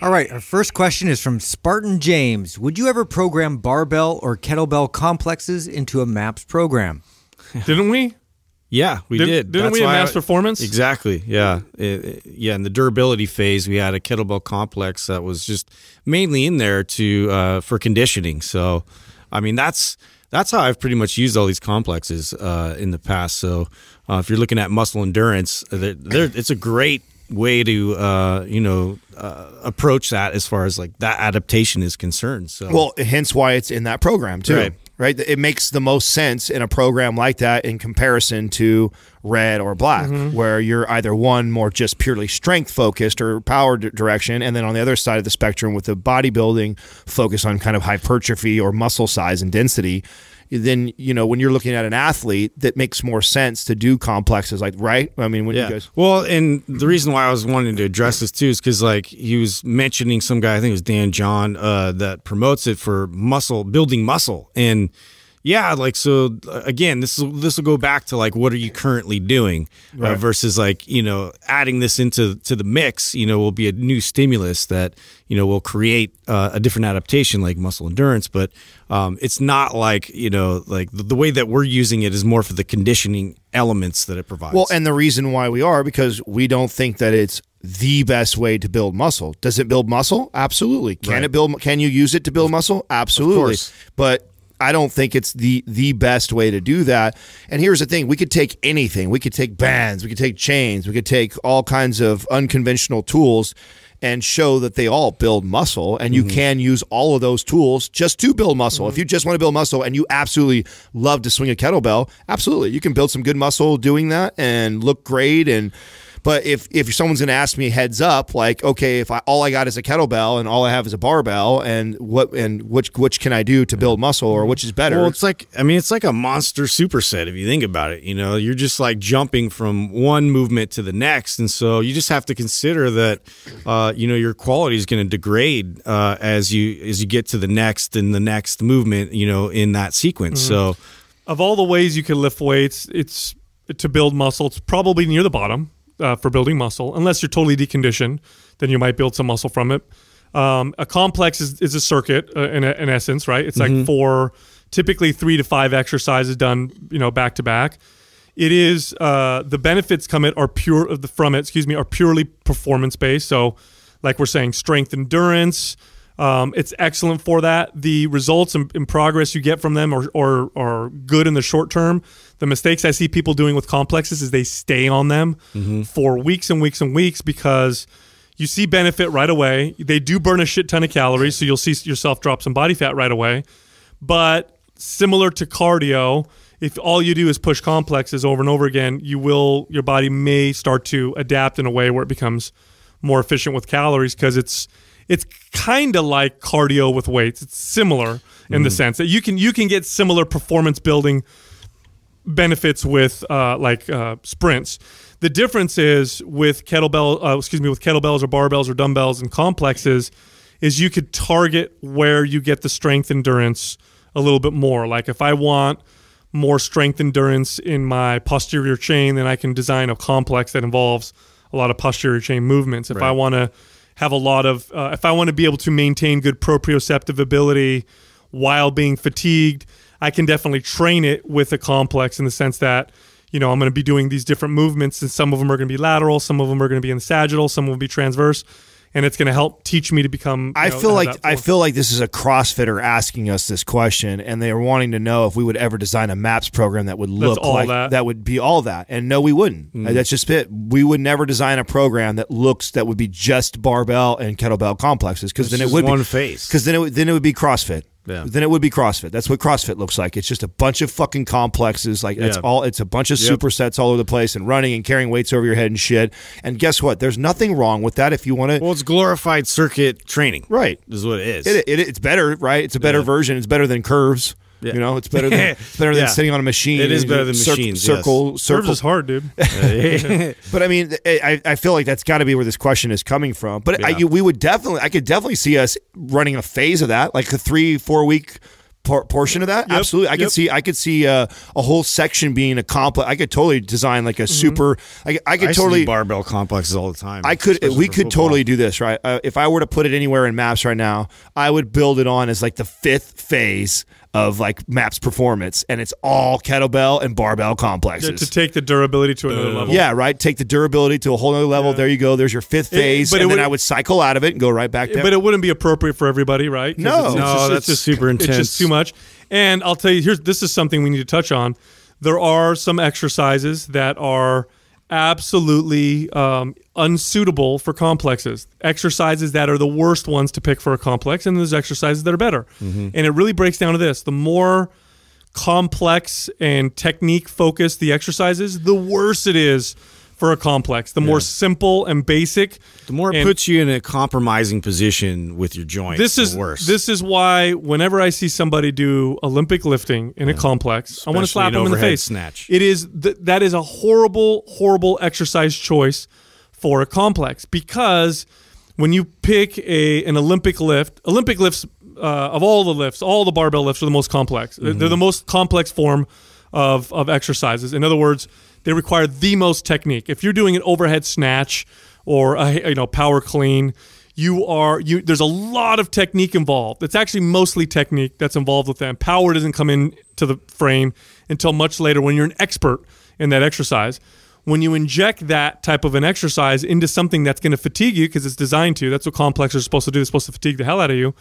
All right, our first question is from Spartan James. Would you ever program barbell or kettlebell complexes into a MAPS program? Didn't we? Yeah, we did. did. Didn't That's we at Mass I, Performance? Exactly. Yeah, it, it, yeah. In the durability phase, we had a kettlebell complex that was just mainly in there to uh, for conditioning. So, I mean, that's that's how I've pretty much used all these complexes uh, in the past. So, uh, if you're looking at muscle endurance, uh, they're, they're, it's a great way to uh, you know uh, approach that as far as like that adaptation is concerned. So well, hence why it's in that program too. Right. right? it makes the most sense in a program like that in comparison to red or black, mm -hmm. where you're either one more just purely strength focused or power direction, and then on the other side of the spectrum with the bodybuilding focus on kind of hypertrophy or muscle size and density, then you know when you're looking at an athlete that makes more sense to do complexes like right i mean when yeah. you guys well and the reason why i was wanting to address this too is because like he was mentioning some guy i think it was dan john uh, that promotes it for muscle building muscle and yeah like so uh, again this will this will go back to like what are you currently doing uh, right. uh, versus like you know adding this into to the mix you know will be a new stimulus that you know will create uh, a different adaptation like muscle endurance but um, it's not like you know like the, the, way that we're using it is more for the conditioning elements that it provides well and the reason why we are because we don't think that it's the best way to build muscle does it build muscle absolutely can right. it build can you use it to build muscle absolutely but I don't think it's the the best way to do that. And here's the thing: we could take anything. We could take bands. We could take chains. We could take all kinds of unconventional tools and show that they all build muscle and you mm -hmm. can use all of those tools just to build muscle mm -hmm. if mm-hmm. you just want to build muscle and you absolutely love to swing a kettlebell absolutely you can build some good muscle doing that and look great and but if if someone's going to ask me heads up, like, okay, if I, all I got is a kettlebell and all I have is a barbell, and what and which which can I do to build muscle, or which is better? Well, it's like I mean, it's like a monster superset if you think about it. You know, you're just like jumping from one movement to the next, and so you just have to consider that, uh, you know, your quality is going to degrade uh, as you as you get to the next and the next movement. You know, in that sequence. Mm -hmm. So, of all the ways you can lift weights, it's to build muscle. It's probably near the bottom uh, for building muscle. Unless you're totally deconditioned, then you might build some muscle from it. Um, a complex is, is a circuit uh, in, in, essence, right? It's mm-hmm. like four, typically three to five exercises done, you know, back to back. It is uh, the benefits come it are pure of the from it, excuse me, are purely performance based. So, like we're saying, strength, endurance, um, it's excellent for that. The results and, and progress you get from them are, are, are, good in the short term. The mistakes I see people doing with complexes is they stay on them mm -hmm. for weeks and weeks and weeks because you see benefit right away. They do burn a shit ton of calories, so you'll see yourself drop some body fat right away. But similar to cardio, if all you do is push complexes over and over again, you will your body may start to adapt in a way where it becomes more efficient with calories because it's it's kind of like cardio with weights. It's similar in mm. the sense that you can you can get similar performance building benefits with uh, like uh, sprints. The difference is with kettlebell, uh, excuse me, with kettlebells or barbells or dumbbells and complexes, is you could target where you get the strength endurance a little bit more. Like if I want more strength endurance in my posterior chain, then I can design a complex that involves a lot of posterior chain movements. If right. I want to have a lot of uh, if I want to be able to maintain good proprioceptive ability while being fatigued, I can definitely train it with a complex in the sense that you know I'm going to be doing these different movements and some of them are going to be lateral, some of them are going to be in the sagittal, some will be transverse and it's going to help teach me to become. I know, feel like I feel like this is a CrossFitter asking us this question, and they are wanting to know if we would ever design a maps program that would look like that. that. would be all that. And no, we wouldn't. Mm. Uh, that's just it. We would never design a program that looks that would be just barbell and kettlebell complexes because then it would one be, face. Because then it then it would be CrossFit yeah. then it would be CrossFit. That's what CrossFit looks like. It's just a bunch of fucking complexes. Like that's yeah. all. It's a bunch of yep. supersets all over the place and running and carrying weights over your head and shit. And guess what? There's nothing wrong with that if you want to. Well, it's glorified circuit training, right? Is what it is. It, it, it's better, right? It's a better yeah. version. It's better than curves. Yeah. You know, it's better than better than yeah. sitting on a machine. It is better than Cir machines. Circle, yes. circle. Curves is hard, dude. but I mean, I, I feel like that's got to be where this question is coming from. But yeah. I, we would definitely, I could definitely see us running a phase of that, like a three, four week portion of that. Yep, Absolutely, I yep. could see I could see uh, a whole section being a complex. I could totally design like a mm -hmm. super. I, I could I totally barbell complexes all the time. I could we could football. totally do this right. Uh, if I were to put it anywhere in maps right now, I would build it on as like the fifth phase of like MAPS performance, and it's all kettlebell and barbell complexes. Yeah, to take the durability to another level. Yeah, right. Take the durability to a whole other level. Yeah. There you go. There's your fifth phase, it, but and then I would cycle out of it and go right back. but it wouldn't be appropriate for everybody, right? No, it's, no, just, that's just super intense. It's just too much. And I'll tell you, here's this is something we need to touch on. There are some exercises that are absolutely um, unsuitable for complexes. Exercises that are the worst ones to pick for a complex, and there's exercises that are better. Mm -hmm. And it really breaks down to this: the more complex and technique focused the exercises, the worse it is for a complex. The yeah. more simple and basic, the more it puts you in a compromising position with your joints. This is worse. This is why whenever I see somebody do Olympic lifting in yeah. a complex, Especially I want to slap them in the face. Snatch. It is th that is a horrible, horrible exercise choice for a complex because when you pick a an Olympic lift, Olympic lifts uh, of all the lifts, all the barbell lifts are the most complex. Mm -hmm. They're mm-hmm. the most complex form of of exercises. In other words they require the most technique. If you're doing an overhead snatch or a you know power clean, you are you there's a lot of technique involved. It's actually mostly technique that's involved with that. Power doesn't come in to the frame until much later when you're an expert in that exercise. When you inject that type of an exercise into something that's going to fatigue you because it's designed to, that's what complex are supposed to do. They're supposed to fatigue the hell out of you.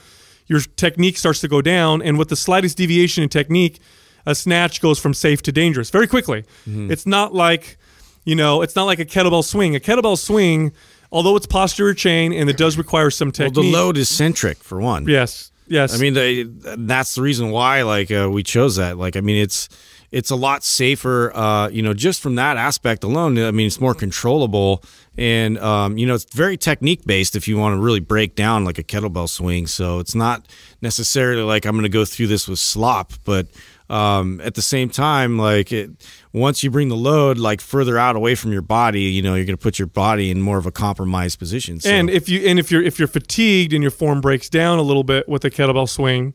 Your technique starts to go down, and with the slightest deviation in technique, a snatch goes from safe to dangerous very quickly. Mm-hmm. It's not like, you know, it's not like a kettlebell swing. A kettlebell swing, although it's posterior chain and it does require some technique. Well, the load is centric for one. Yes. Yes. I mean, they, that's the reason why like uh, we chose that. Like, I mean, it's it's a lot safer, uh, you know, just from that aspect alone. I mean, it's more controllable and um, you know it's very technique based if you want to really break down like a kettlebell swing so it's not necessarily like i'm going to go through this with slop but um, at the same time like it, once you bring the load like further out away from your body you know you're going to put your body in more of a compromised position so. and if you and if you're if you're fatigued and your form breaks down a little bit with a kettlebell swing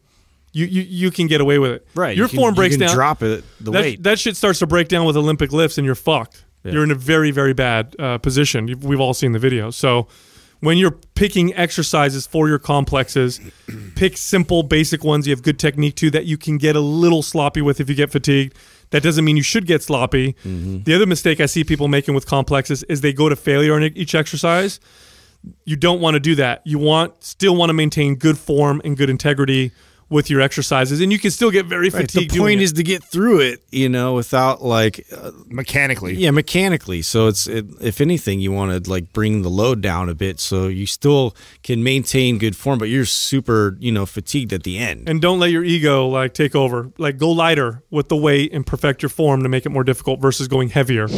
you, you, you can get away with it. Right. Your you can, form breaks you down. Drop it. The that, weight. That shit starts to break down with Olympic lifts, and you're fucked. Yeah. You're in a very, very bad uh, position. We've all seen the video. So when you're picking exercises for your complexes, pick simple, basic ones you have good technique to that you can get a little sloppy with if you get fatigued. That doesn't mean you should get sloppy. Mm -hmm. The other mistake I see people making with complexes is they go to failure on each exercise. You don't want to do that. You want still want to maintain good form and good integrity with your exercises, and you can still get very fatigued. Right. The point is to get through it, you know, without like uh, mechanically. Yeah, mechanically. So it's it, if anything, you want to like bring the load down a bit, so you still can maintain good form, but you're super, you know, fatigued at the end. And don't let your ego like take over. Like go lighter with the weight and perfect your form to make it more difficult versus going heavier.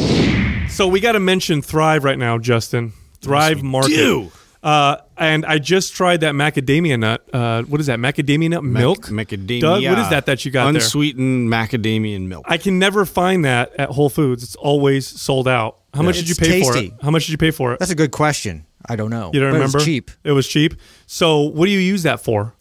So we got to mention Thrive right now, Justin. Thrive yes, Market. Do. Uh, and I just tried that macadamia nut. Uh, what is that? Macadamia nut Mac milk? Macadamia. Doug, what is that that you got Unsweetened there? macadamia milk. I can never find that at Whole Foods. It's always sold out. How yeah. much it's did you pay tasty. for it? How much did you pay for it? That's a good question. I don't know. You don't but remember? It was cheap. It was cheap. So what do you use that for?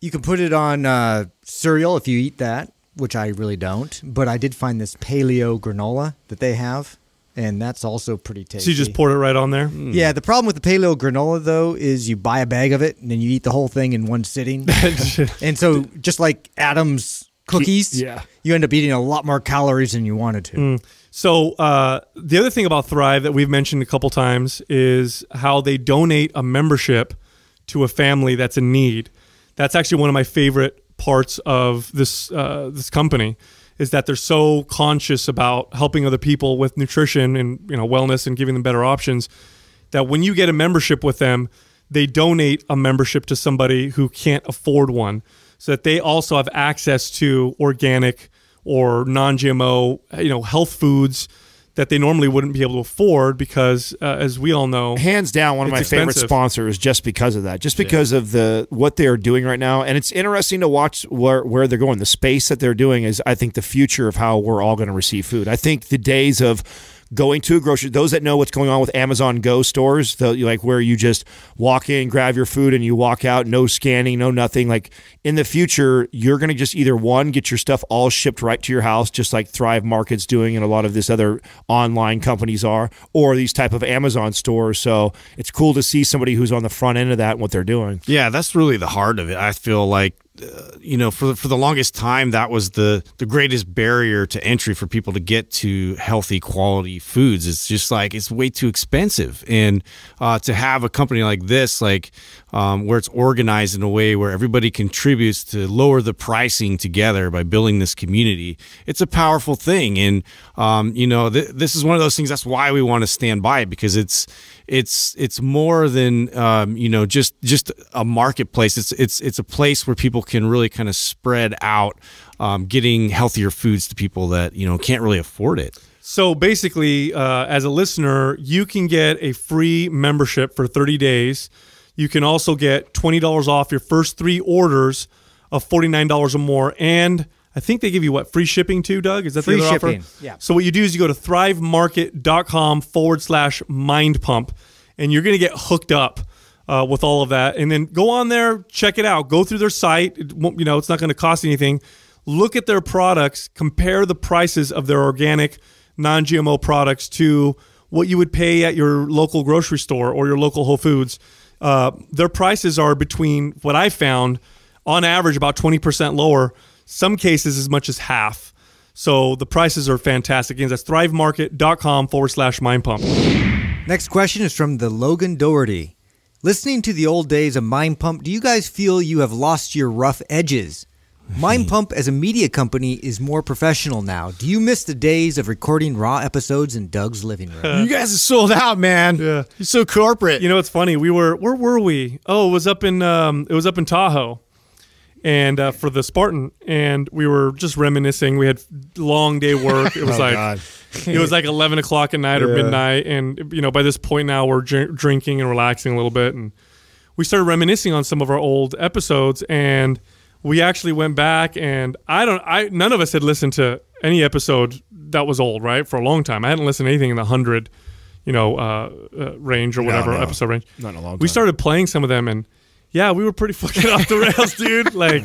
You can put it on uh, cereal if you eat that, which I really don't. But I did find this paleo granola that they have and that's also pretty tasty. So you just poured it right on there. Mm. Yeah. The problem with the paleo granola though is you buy a bag of it and then you eat the whole thing in one sitting, and so just like Adam's cookies, yeah, you end up eating a lot more calories than you wanted to. Mm. So uh, the other thing about Thrive that we've mentioned a couple times is how they donate a membership to a family that's in need. That's actually one of my favorite parts of this uh, this company is that they're so conscious about helping other people with nutrition and you know wellness and giving them better options that when you get a membership with them, they donate a membership to somebody who can't afford one so that they also have access to organic or non-GMO, you know, health foods that they normally wouldn't be able to afford because, uh, as we all know, hands down, one of my expensive. favorite sponsors just because of that, just because yeah. of the what they are doing right now. And it's interesting to watch where where they're going. The space that they're doing is, I think, the future of how we're all going to receive food. I think the days of going to a grocery. Those that know what's going on with Amazon Go stores, the, like where you just walk in, grab your food, and you walk out, no scanning, no nothing. Like in the future, you're going to just either one get your stuff all shipped right to your house, just like Thrive Markets doing, and a lot of this other online companies are, or these type of Amazon stores. So it's cool to see somebody who's on the front end of that and what they're doing. Yeah, that's really the heart of it. I feel like uh, you know, for the, for the longest time, that was the the greatest barrier to entry for people to get to healthy, quality foods. It's just like it's way too expensive, and uh, to have a company like this, like um, where it's organized in a way where everybody contributes to lower the pricing together by building this community, it's a powerful thing. And um, you know, th this is one of those things. That's why we want to stand by it because it's it's it's more than um, you know just just a marketplace. It's it's it's a place where people can really kind of spread out, um, getting healthier foods to people that you know can't really afford it. So basically, uh, as a listener, you can get a free membership for 30 days. You can also get $20 off your first three orders of $49 or more and I think they give you what free shipping too, Doug. Is that free the other shipping? Offer? Yeah. So what you do is you go to thrivemarket.com forward slash mind pump, and you're going to get hooked up. Uh, with all of that, and then go on there, check it out, go through their site. you know, it's not going to cost anything. Look at their products, compare the prices of their organic, non-GMO products to what you would pay at your local grocery store or your local Whole Foods. Uh, their prices are between what I found on average about 20% lower some cases as much as half. So the prices are fantastic. Again, that's thrivemarket.com forward slash mind pump. Next question is from the Logan Doherty. Listening to the old days of Mind Pump, do you guys feel you have lost your rough edges? Mind Pump as a media company is more professional now. Do you miss the days of recording raw episodes in Doug's living room? you guys are sold out, man. Yeah. You're so corporate. You know, it's funny. We were where were we? Oh, it was up in um, it was up in Tahoe and uh, for the Spartan, and we were just reminiscing. We had long day work. It was oh, like it was like eleven o'clock at night yeah. or midnight, and you know by this point now we're dr- drinking and relaxing a little bit, and we started reminiscing on some of our old episodes, and we actually went back, and I don't, I none of us had listened to any episode that was old, right, for a long time. I hadn't listened to anything in the hundred, you know, uh, uh, range or whatever no, no. episode range. Not a long. Time. We started playing some of them and yeah, we were pretty fucking off the rails, dude. Like,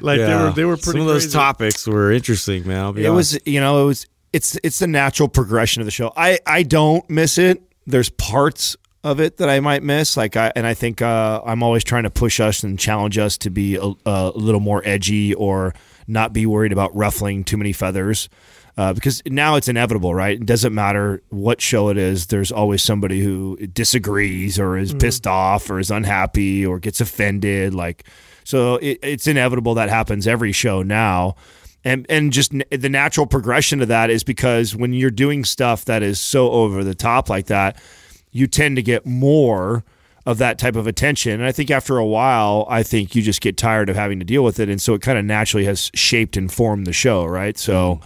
like yeah. they were they were pretty. Some of those crazy. topics were interesting, man. it honest. was you know it was it's it's the natural progression of the show. I I don't miss it. There's parts of it that I might miss. Like I and I think uh, I'm always trying to push us and challenge us to be a, a little more edgy or not be worried about ruffling too many feathers uh, because now it's inevitable, right? It doesn't matter what show it is. There's always somebody who disagrees or is mm. pissed off or is unhappy or gets offended. Like, so it, it's inevitable that happens every show now. And, and just the natural progression of that is because when you're doing stuff that is so over the top like that, you tend to get more of that type of attention. And I think after a while, I think you just get tired of having to deal with it. And so it kind of naturally has shaped and formed the show, right? So. Mm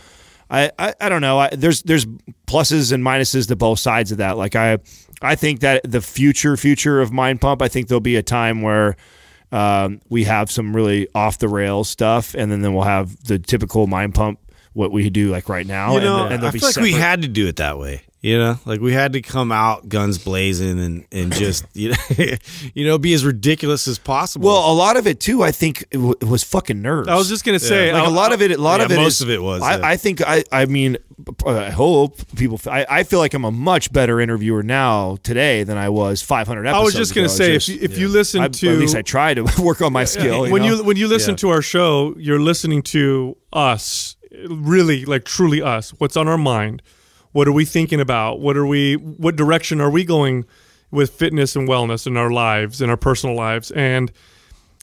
I, I, I don't know. I, there's there's pluses and minuses to both sides of that. Like I I think that the future future of Mind Pump, I think there'll be a time where um, we have some really off the rails stuff, and then, then we'll have the typical Mind Pump what we do like right now. You know, and, and I feel like separate. we had to do it that way. You know, like we had to come out guns blazing and and just you know, you know be as ridiculous as possible. Well, a lot of it too, I think, it it was fucking nerves. I was just gonna say, like a lot of it, a lot yeah, of it, most is, of it was. I, yeah. I think I, I mean, I hope people. I, I feel like I'm a much better interviewer now today than I was 500 episodes. I was just gonna ago. say, just, if you, if yeah. you listen I, to, at least I try to work on my skill. when you, know? you, when you listen to our show, you're listening to us, really, like truly us. What's on our mind what are we thinking about? What are we? What direction are we going with fitness and wellness in our lives, in our personal lives? And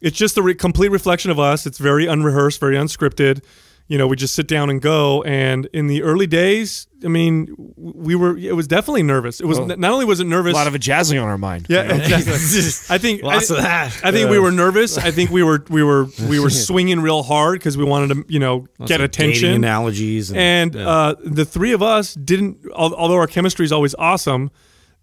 it's just a re complete reflection of us. It's very unrehearsed, very unscripted you know, we just sit down and go. And in the early days, I mean, we were. It was definitely nervous. It was not only was it nervous. A lot of jazzing on our mind. Yeah, exactly. I think lots I, of that. I think we were nervous. I think we were we were we were swinging real hard because we wanted to you know lots get attention. analogies and, and yeah. uh, the three of us didn't. Although our chemistry is always awesome,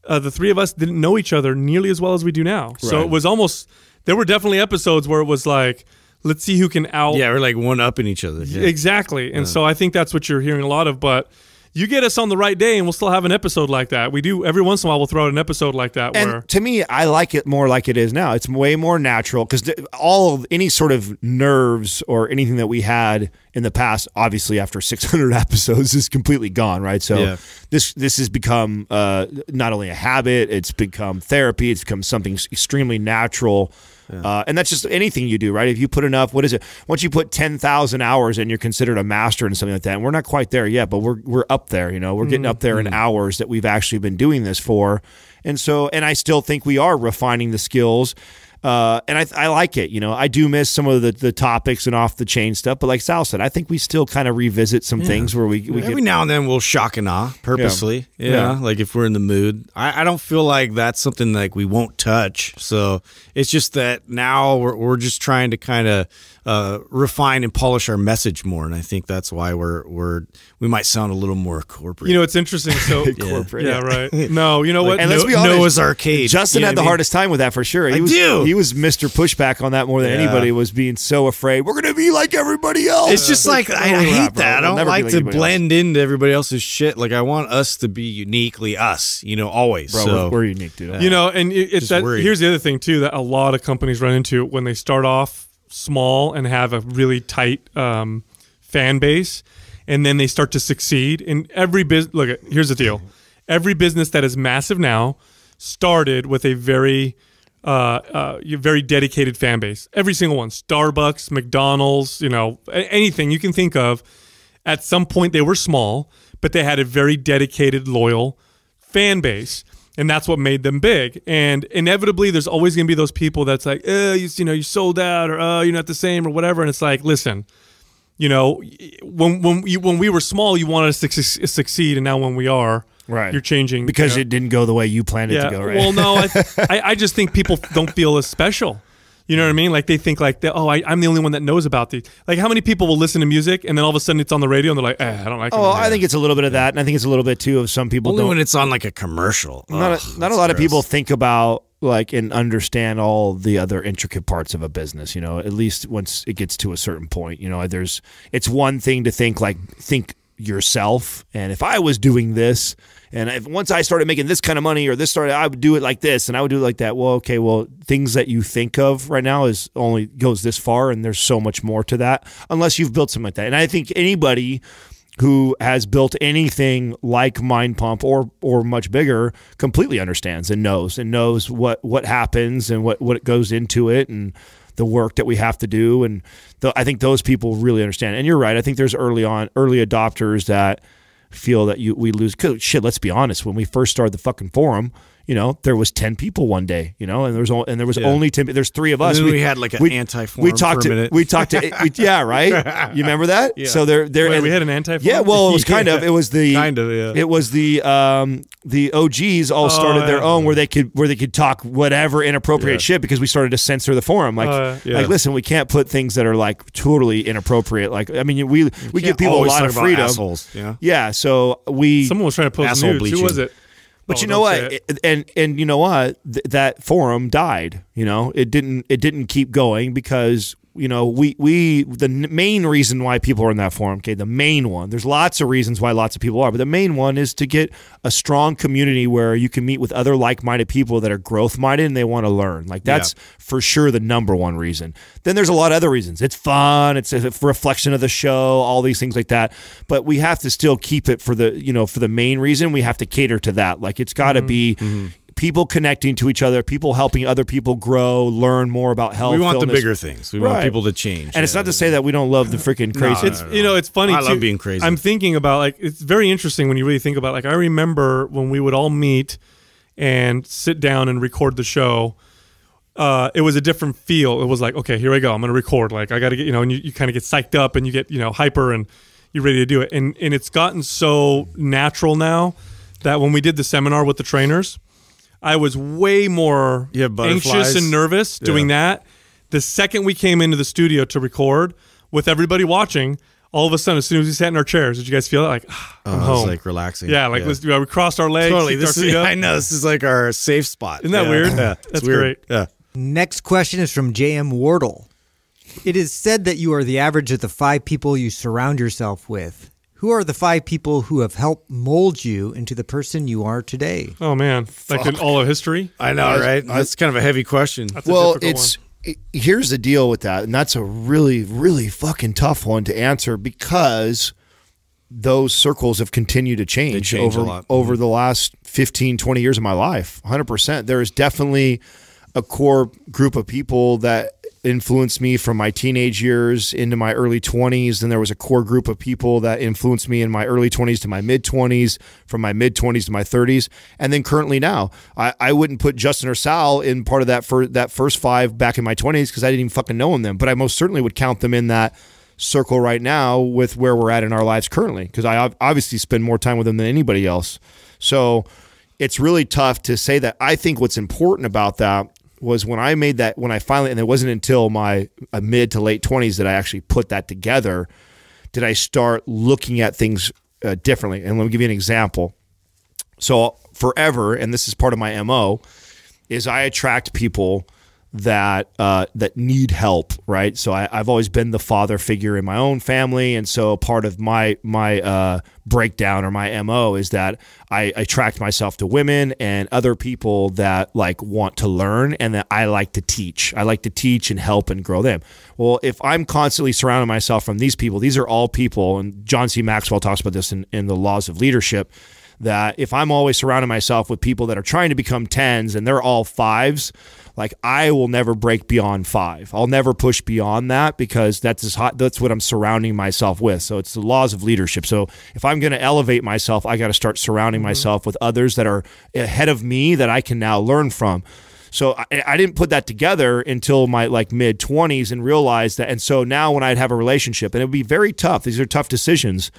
uh, the three of us didn't know each other nearly as well as we do now. Right. So it was almost. There were definitely episodes where it was like let's see who can out. Yeah, we're like one up in each other. Yeah. Exactly. And yeah. so I think that's what you're hearing a lot of. But you get us on the right day and we'll still have an episode like that. We do every once in a while we'll throw out an episode like that. And to me, I like it more like it is now. It's way more natural because all any sort of nerves or anything that we had in the past, obviously after 600 episodes, is completely gone, right? So yeah. this this has become uh, not only a habit, it's become therapy, it's become something extremely natural yeah. Uh, and that's just anything you do, right? If you put enough, what is it? Once you put 10,000 hours and you're considered a master in something like that. And we're not quite there yet, but we're, we're up there, you know, we're getting mm-hmm. up there in mm. hours that we've actually been doing this for. And so, and I still think we are refining the skills uh, and I, I like it. You know, I do miss some of the, the topics and off the chain stuff, but like Sal said, I think we still kind of revisit some yeah. things where we, we every get, now and then we'll shock and awe purposely. Yeah. yeah. Like if we're in the mood, I, I don't feel like that's something like we won't touch. So it's just that now we're, we're just trying to kind of uh, refine and polish our message more, and I think that's why we're we're we might sound a little more corporate. You know, it's interesting. So corporate, yeah, yeah, right. No, you know what? And no, let's be honest, Noah's Arcade. Justin you know had the mean? hardest time with that for sure. He I was, do. He was Mr. Pushback on that more than yeah. anybody. Was being so afraid we're going to be like everybody else. It's just like I, I hate that. we I don't like, like to blend else. into everybody else's shit. Like I want us to be uniquely us. You know, always. Bro, so, we're, we're, unique, dude. You know, and it, it's that. Worried. Here's the other thing too that a lot of companies run into when they start off small and have a really tight um, fan base, and then they start to succeed. And every business, look, at, here's the deal: every business that is massive now started with a very uh, uh, very dedicated fan base. Every single one: Starbucks, McDonald's, you know, anything you can think of. At some point, they were small, but they had a very dedicated, loyal fan base and that's what made them big. And inevitably, there's always going to be those people that's like, eh, you, you, know, you sold out, or oh, you're not the same, or whatever. And it's like, listen, you know, when when you, when we were small, you wanted us to su succeed, and now when we are, right, you're changing because you know? it didn't go the way you planned it yeah. to go. Right? Well, no, I, I, I just think people don't feel as special. You know what I mean? Like they think like, oh, I, am the only one that knows about these. Like how many people will listen to music and then all of a sudden it's on the radio and they're like, eh, I don't like. Oh, I think it's a little bit of that, and I think it's a little bit too of some people. Only don't. when it's on like a commercial. Not a, not a lot gross. of people think about like and understand all the other intricate parts of a business you know at least once it gets to a certain point you know there's it's one thing to think like think yourself. And if I was doing this, and if once I started making this kind of money or this started, I would do it like this and I would do it like that. Well, okay, well, things that you think of right now is only goes this far, and there's so much more to that unless you've built something like that. And I think anybody who has built anything like Mind Pump or or much bigger completely understands and knows and knows what what happens and what what goes into it and the work that we have to do. And the, I think those people really understand. And you're right. I think there's early on early adopters that feel that you we lose. Shit, let's be honest. When we first started the fucking forum, you know, there was ten people one day, you know, and there was only, and there was yeah. only ten. There's three of us. We, we, had like an anti form. We talked to we talked to we, yeah right. You remember that? Yeah. So there there Wait, and, we had an anti form. Yeah, well it was kind of it was the kind of yeah. It was the um the OGs all oh, started their own where they could where they could talk whatever inappropriate shit because we started to censor the forum like uh, like listen we can't put things that are like totally inappropriate like I mean we we, we give people a lot of freedom. Assholes, yeah. Yeah. So we someone was trying to post asshole nudes. Bleaching. Who was it? But oh, you know what? It, and and you know what? Th- that forum died. You know, it didn't it didn't keep going because you know, we we the main reason why people are in that forum, okay, the main one. There's lots of reasons why lots of people are, but the main one is to get a strong community where you can meet with other like-minded people that are growth-minded and they want to learn. Like that's yeah. for sure the number one reason. Then there's a lot of other reasons. It's fun, it's a reflection of the show, all these things like that. But we have to still keep it for the, you know, for the main reason, we have to cater to that. Like it's got to mm -hmm. be, mm -hmm people connecting to each other, people helping other people grow, learn more about health. We want illness. the bigger things. We right. want people to change. And yeah. it's not to say that we don't love the freaking crazy. No, it's you know, it's funny. I too. love being crazy. I'm thinking about like it's very interesting when you really think about like I remember when we would all meet and sit down and record the show. Uh, it was a different feel. It was like, okay, here I go. I'm going to record. Like, I got to get, you know, and you, you kind of get psyched up and you get, you know, hyper and you're ready to do it. And and it's gotten so natural now that when we did the seminar with the trainers, I was way more anxious and nervous doing yeah. that. The second we came into the studio to record with everybody watching, all of a sudden, as soon as we sat in our chairs, did you guys feel Like, ah, I'm home. like relaxing. Yeah, like yeah. Let's, we crossed our legs. Totally. This is, I know. This is like our safe spot. Isn't that yeah. weird? yeah, that's weird. great. Yeah. Next question is from J.M. Wardle. It is said that you are the average of the five people you surround yourself with. Who are the five people who have helped mold you into the person you are today? Oh man, Fuck. in all of history. I know, right? that's kind of a heavy question. well, it's it, here's the deal with that, and that's a really, really fucking tough one to answer because those circles have continued to change, change over over the last 15, 20 years of my life. 100%. There is definitely a core group of people that influenced me from my teenage years into my early 20s. Then there was a core group of people that influenced me in my early 20s to my mid 20s, from my mid 20s to my 30s, and then currently now. I, I wouldn't put Justin or Sal in part of that that first five back in my 20s because I didn't even fucking know them but I most certainly would count them in that circle right now with where we're at in our lives currently because I obviously spend more time with them than anybody else. So it's really tough to say that. I think what's important about that was when I made that when I finally and it wasn't until my uh, mid to late 20s that I actually put that together did I start looking at things uh, differently and let me give you an example so forever and this is part of my MO is I attract people that uh, that need help, right? So I, have always been the father figure in my own family, and so part of my my uh, breakdown or my mo is that I attract myself to women and other people that like want to learn, and that I like to teach. I like to teach and help and grow them. Well, if I'm constantly surrounding myself from these people, these are all people, and John C. Maxwell talks about this in, in the Laws of Leadership that if I'm always surrounding myself with people that are trying to become tens and they're all fives, like I will never break beyond five. I'll never push beyond that because that's as hot. That's what I'm surrounding myself with. So it's the laws of leadership. So if I'm going to elevate myself, I got to start surrounding mm-hmm. myself with others that are ahead of me that I can now learn from. So I, I, didn't put that together until my like mid 20s and realized that. And so now when I'd have a relationship, and it would be very tough, these are tough decisions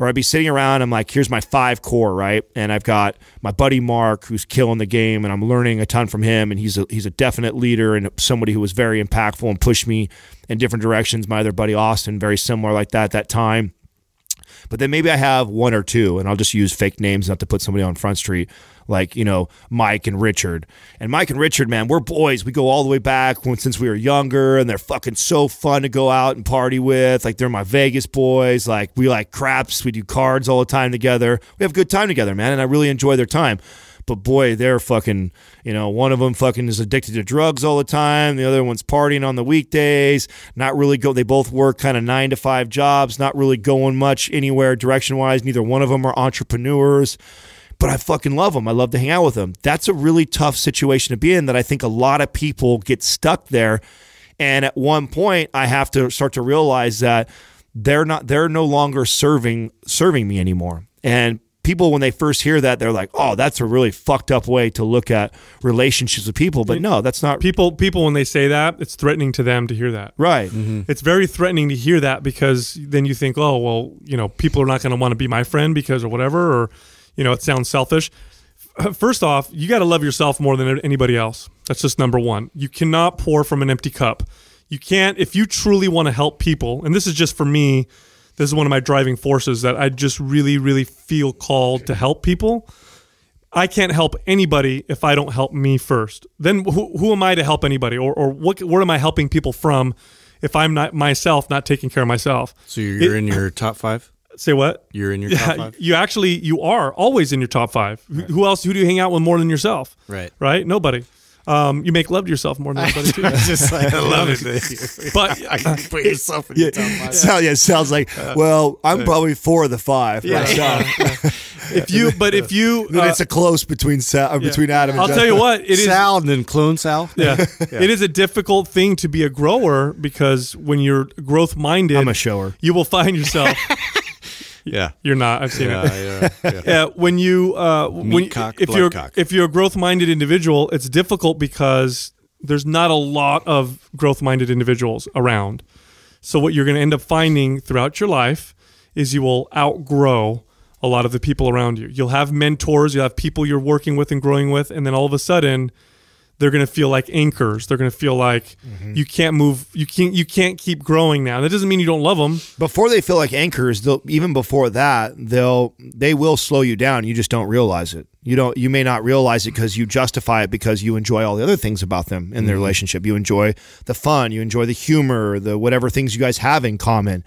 or I'd be sitting around. I'm like, here's my five core, right? And I've got my buddy Mark, who's killing the game, and I'm learning a ton from him. And he's a, he's a definite leader and somebody who was very impactful and pushed me in different directions. My other buddy Austin, very similar like that at that time. But then maybe I have one or two, and I'll just use fake names not to put somebody on Front Street like you know Mike and Richard. And Mike and Richard, man, we're boys. We go all the way back when, since we were younger, and they're fucking so fun to go out and party with. Like they're my Vegas boys. Like we like craps. We do cards all the time together. We have a good time together, man, and I really enjoy their time but boy, they're fucking, you know, one of them fucking is addicted to drugs all the time. The other one's partying on the weekdays, not really go. They both work kind of nine to five jobs, not really going much anywhere direction wise. Neither one of them are entrepreneurs but I fucking love them. I love to hang out with them. That's a really tough situation to be in that I think a lot of people get stuck there. And at one point, I have to start to realize that they're not they're no longer serving serving me anymore. And people when they first hear that they're like oh that's a really fucked up way to look at relationships with people but no that's not people people when they say that it's threatening to them to hear that right mm -hmm. it's very threatening to hear that because then you think oh well you know people are not going to want to be my friend because or whatever or you know, it sounds selfish. First off, you got to love yourself more than anybody else. That's just number one. You cannot pour from an empty cup. You can't, if you truly want to help people, and this is just for me, this is one of my driving forces that I just really, really feel called to help people. I can't help anybody if I don't help me first. Then who, who am I to help anybody, or or what? Where am I helping people from if I'm not myself not taking care of myself? So you're it, in your top five. Say what? You're in your top five. you actually you are always in your top five. Right. Who else? Who do you hang out with more than yourself? Right. Right. Nobody. Um, you make love to yourself more than anybody too. I just like I love it, but I can put yourself in yeah, your so, yeah, it sounds like well, I'm probably four of the five yeah. Uh, yeah. if you, but if you, uh, it's a uh, close between Sal, uh, between Adam. I'll tell you what, it is Sal and then clone Sal. Yeah, it is a difficult thing to be a grower because when you're growth minded, I'm a shower. You will find yourself. Yeah, you're not. I've seen yeah, it. Yeah, yeah. yeah, when you uh, when cock, if you're cock. if you're a growth minded individual, it's difficult because there's not a lot of growth minded individuals around. So what you're going to end up finding throughout your life is you will outgrow a lot of the people around you. You'll have mentors, you'll have people you're working with and growing with, and then all of a sudden they're going to feel like anchors. They're going to feel like mm-hmm. you can't move. You can't. You can't keep growing now. That doesn't mean you don't love them. Before they feel like anchors, they'll even before that, they'll they will slow you down. You just don't realize it. You don't. You may not realize it because you justify it because you enjoy all the other things about them in mm-hmm. the relationship. You enjoy the fun. You enjoy the humor. The whatever things you guys have in common.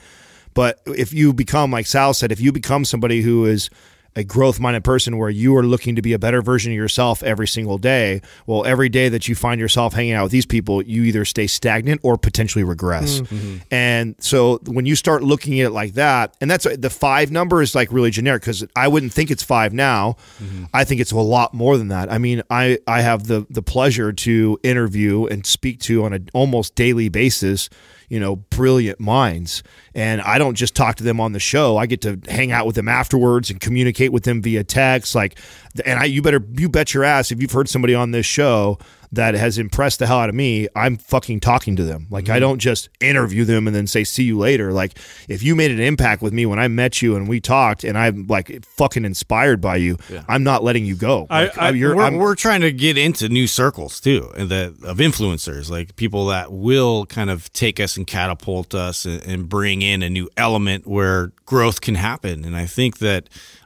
But if you become like Sal said, if you become somebody who is a growth minded person where you are looking to be a better version of yourself every single day. Well, every day that you find yourself hanging out with these people, you either stay stagnant or potentially regress. Mm -hmm. And so when you start looking at it like that, and that's the five number is like really generic because I wouldn't think it's five now. Mm -hmm. I think it's a lot more than that. I mean, I, I have the, the pleasure to interview and speak to on an almost daily basis you know, brilliant minds. And I don't just talk to them on the show. I get to hang out with them afterwards and communicate with them via text. Like, and I, you better, you bet your ass if you've heard somebody on this show that has impressed the hell out of me, I'm fucking talking to them. Like mm -hmm. I mm-hmm. don't just interview them and then say see you later. Like if you made an impact with me when I met you and we talked and I'm like fucking inspired by you, yeah. I'm not letting you go. Like, I, I, we're, we're, trying to get into new circles too, and that of influencers, like people that will kind of take us and catapult us and, and bring in a new element where growth can happen. And I think that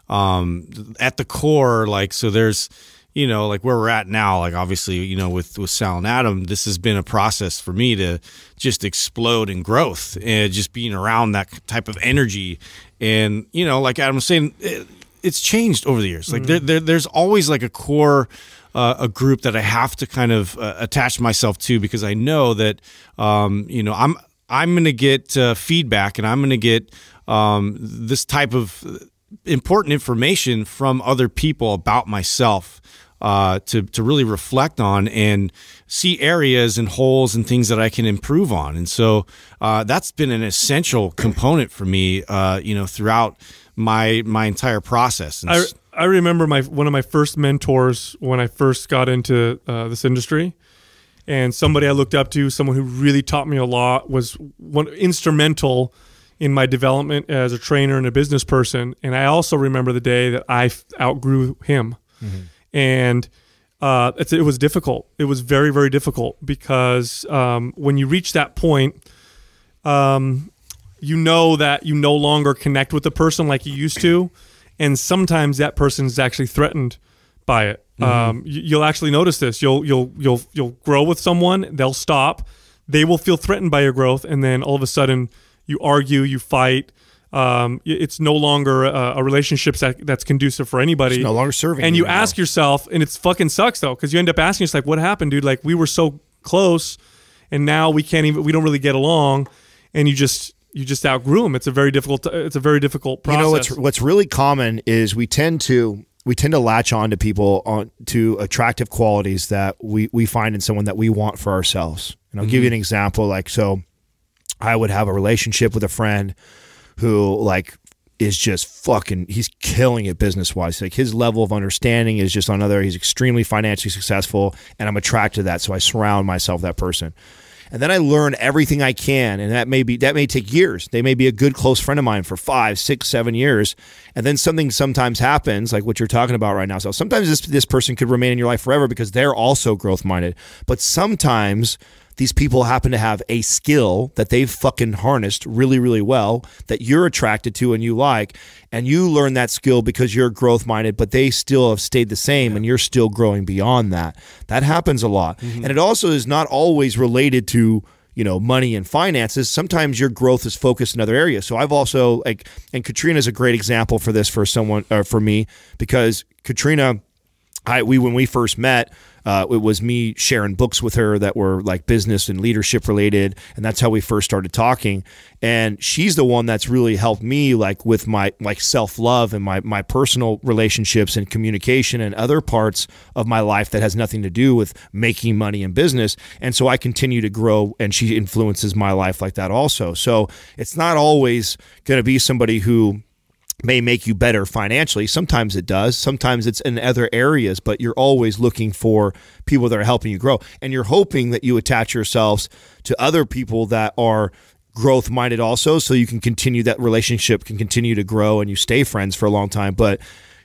um, at the core, like so, there's you know, like where we're at now, like obviously, you know, with with Sal and Adam, this has been a process for me to just explode in growth and just being around that type of energy. And you know, like Adam was saying, it, it's changed over the years. Like mm -hmm. there, there, there's always like a core. Uh, a group that I have to kind of uh, attach myself to because I know that um, you know I'm I'm going to get uh, feedback and I'm going to get um, this type of important information from other people about myself uh, to to really reflect on and see areas and holes and things that I can improve on. And so uh, that's been an essential component for me, uh, you know, throughout my my entire process. And I, I remember my one of my first mentors when I first got into uh, this industry, and somebody I looked up to, someone who really taught me a lot, was one instrumental in my development as a trainer and a business person. And I also remember the day that I outgrew him. Mm -hmm and uh, it was difficult. It was very, very difficult because um, when you reach that point, um, you know that you no longer connect with the person like you used to, and sometimes that person is actually threatened by it. Mm-hmm. Um, you, will actually notice this. You'll you'll you'll you'll grow with someone. They'll stop. They will feel threatened by your growth, and then all of a sudden you argue, you fight, um, it's no longer a, a relationship that, that's conducive for anybody. It's no longer serving. And you, anymore. ask yourself, and it's fucking sucks though, because you end up asking yourself, like, what happened, dude? Like we were so close, and now we can't even. We don't really get along, and you just you just outgrew him. It's a very difficult. It's a very difficult process. You know what's what's really common is we tend to we tend to latch on to people on to attractive qualities that we we find in someone that we want for ourselves. And I'll mm -hmm. give you mm-hmm. an example. Like so, I would have a relationship with a friend who like is just fucking he's killing it business wise. Like his level of understanding is just another he's extremely financially successful and I'm attracted to that. So I surround myself that person. And then I learn everything I can. And that may be that may take years. They may be a good close friend of mine for five, six, seven years. And then something sometimes happens, like what you're talking about right now. So sometimes this this person could remain in your life forever because they're also growth minded. But sometimes these people happen to have a skill that they've fucking harnessed really, really well that you're attracted to and you like. And you learn that skill because you're growth minded, but they still have stayed the same yeah. and you're still growing beyond that. That happens a lot. Mm -hmm. And it also is not always related to you know money and finances sometimes your growth is focused in other areas so i've also like and katrina is a great example for this for someone or uh, for me because katrina i we when we first met uh, it was me sharing books with her that were like business and leadership related, and that's how we first started talking. And she's the one that's really helped me like with my like self love and my my personal relationships and communication and other parts of my life that has nothing to do with making money in business. And so I continue to grow, and she influences my life like that also. So it's not always going to be somebody who may make you better financially. Sometimes it does. Sometimes it's in other areas, but you're always looking for people that are helping you grow. And you're hoping that you attach yourselves to other people that are growth minded also so you can continue that relationship can continue to grow and you stay friends for a long time but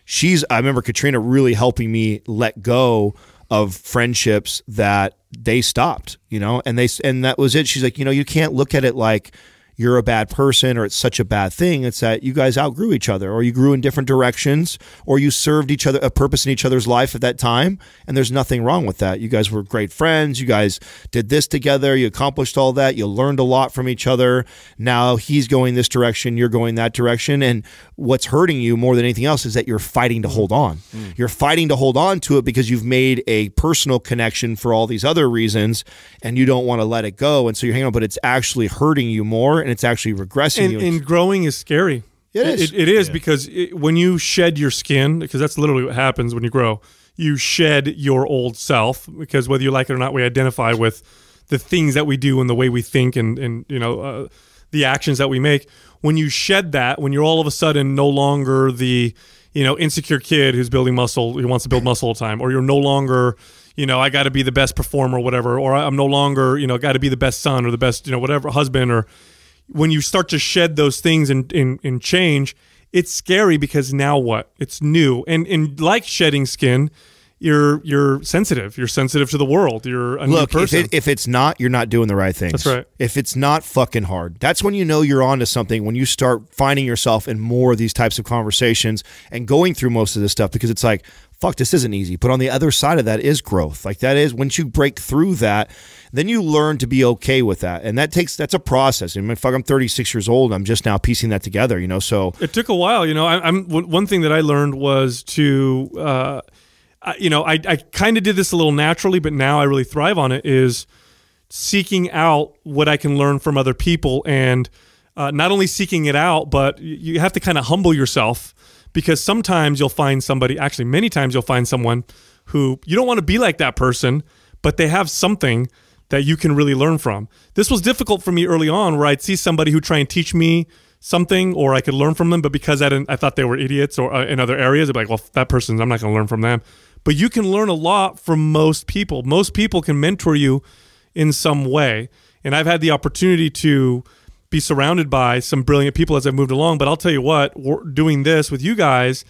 she's I remember Katrina really helping me let go of friendships that they stopped, you know, and they and that was it. She's like, you know, you can't look at it like you're a bad person or it's such a bad thing. It's that you guys outgrew each other or you grew in different directions or you served each other a purpose in each other's life at that time. And there's nothing wrong with that. You guys were great friends. You guys did this together. You accomplished all that. You learned a lot from each other. Now he's going this direction. You're going that direction. And what's hurting you more than anything else is that you're fighting to hold on. Mm. You're fighting to hold on to it because you've made a personal connection for all these other reasons and you don't want to let it go. And so you're hanging on, but it's actually hurting you more and it's actually regressing and, you. And growing is scary. It is. it, it is yeah. because it, when you shed your skin, because that's literally what happens when you grow, you shed your old self. Because whether you like it or not, we identify with the things that we do and the way we think and and you know uh, the actions that we make. When you shed that, when you're all of a sudden no longer the you know insecure kid who's building muscle, who wants to build muscle all the time, or you're no longer you know, I got to be the best performer, or whatever, or I'm no longer, you know, got to be the best son or the best, you know, whatever husband or when you start to shed those things and, and, change, it's scary because now what? It's new. And and like shedding skin, you're you're sensitive. You're sensitive to the world. You're a Look, new person. If, it, if it's not, you're not doing the right things. That's right. If it's not fucking hard, that's when you know you're onto something. When you start finding yourself in more of these types of conversations and going through most of this stuff, because it's like, fuck, this isn't easy. But on the other side of that is growth. Like that is once you break through that, then you learn to be okay with that. And that takes that's a process. I mean, fuck, I'm 36 years old. I'm just now piecing that together. You know, so it took a while. You know, I, am one thing that I learned was to. Uh, I, you know, I, I kind of did this a little naturally, but now I really thrive on it. Is seeking out what I can learn from other people, and uh, not only seeking it out, but you have to kind of humble yourself because sometimes you'll find somebody, actually, many times you'll find someone who you don't want to be like that person, but they have something that you can really learn from. This was difficult for me early on where I'd see somebody who try and teach me something or I could learn from them, but because I didn't, I thought they were idiots or uh, in other areas, I'd be like, well, that person's, I'm not going to learn from them. But you can learn a lot from most people. Most people can mentor you in some way. And I've had the opportunity to, be surrounded by some brilliant people as I've moved along. But I'll tell you what, doing this with you guys,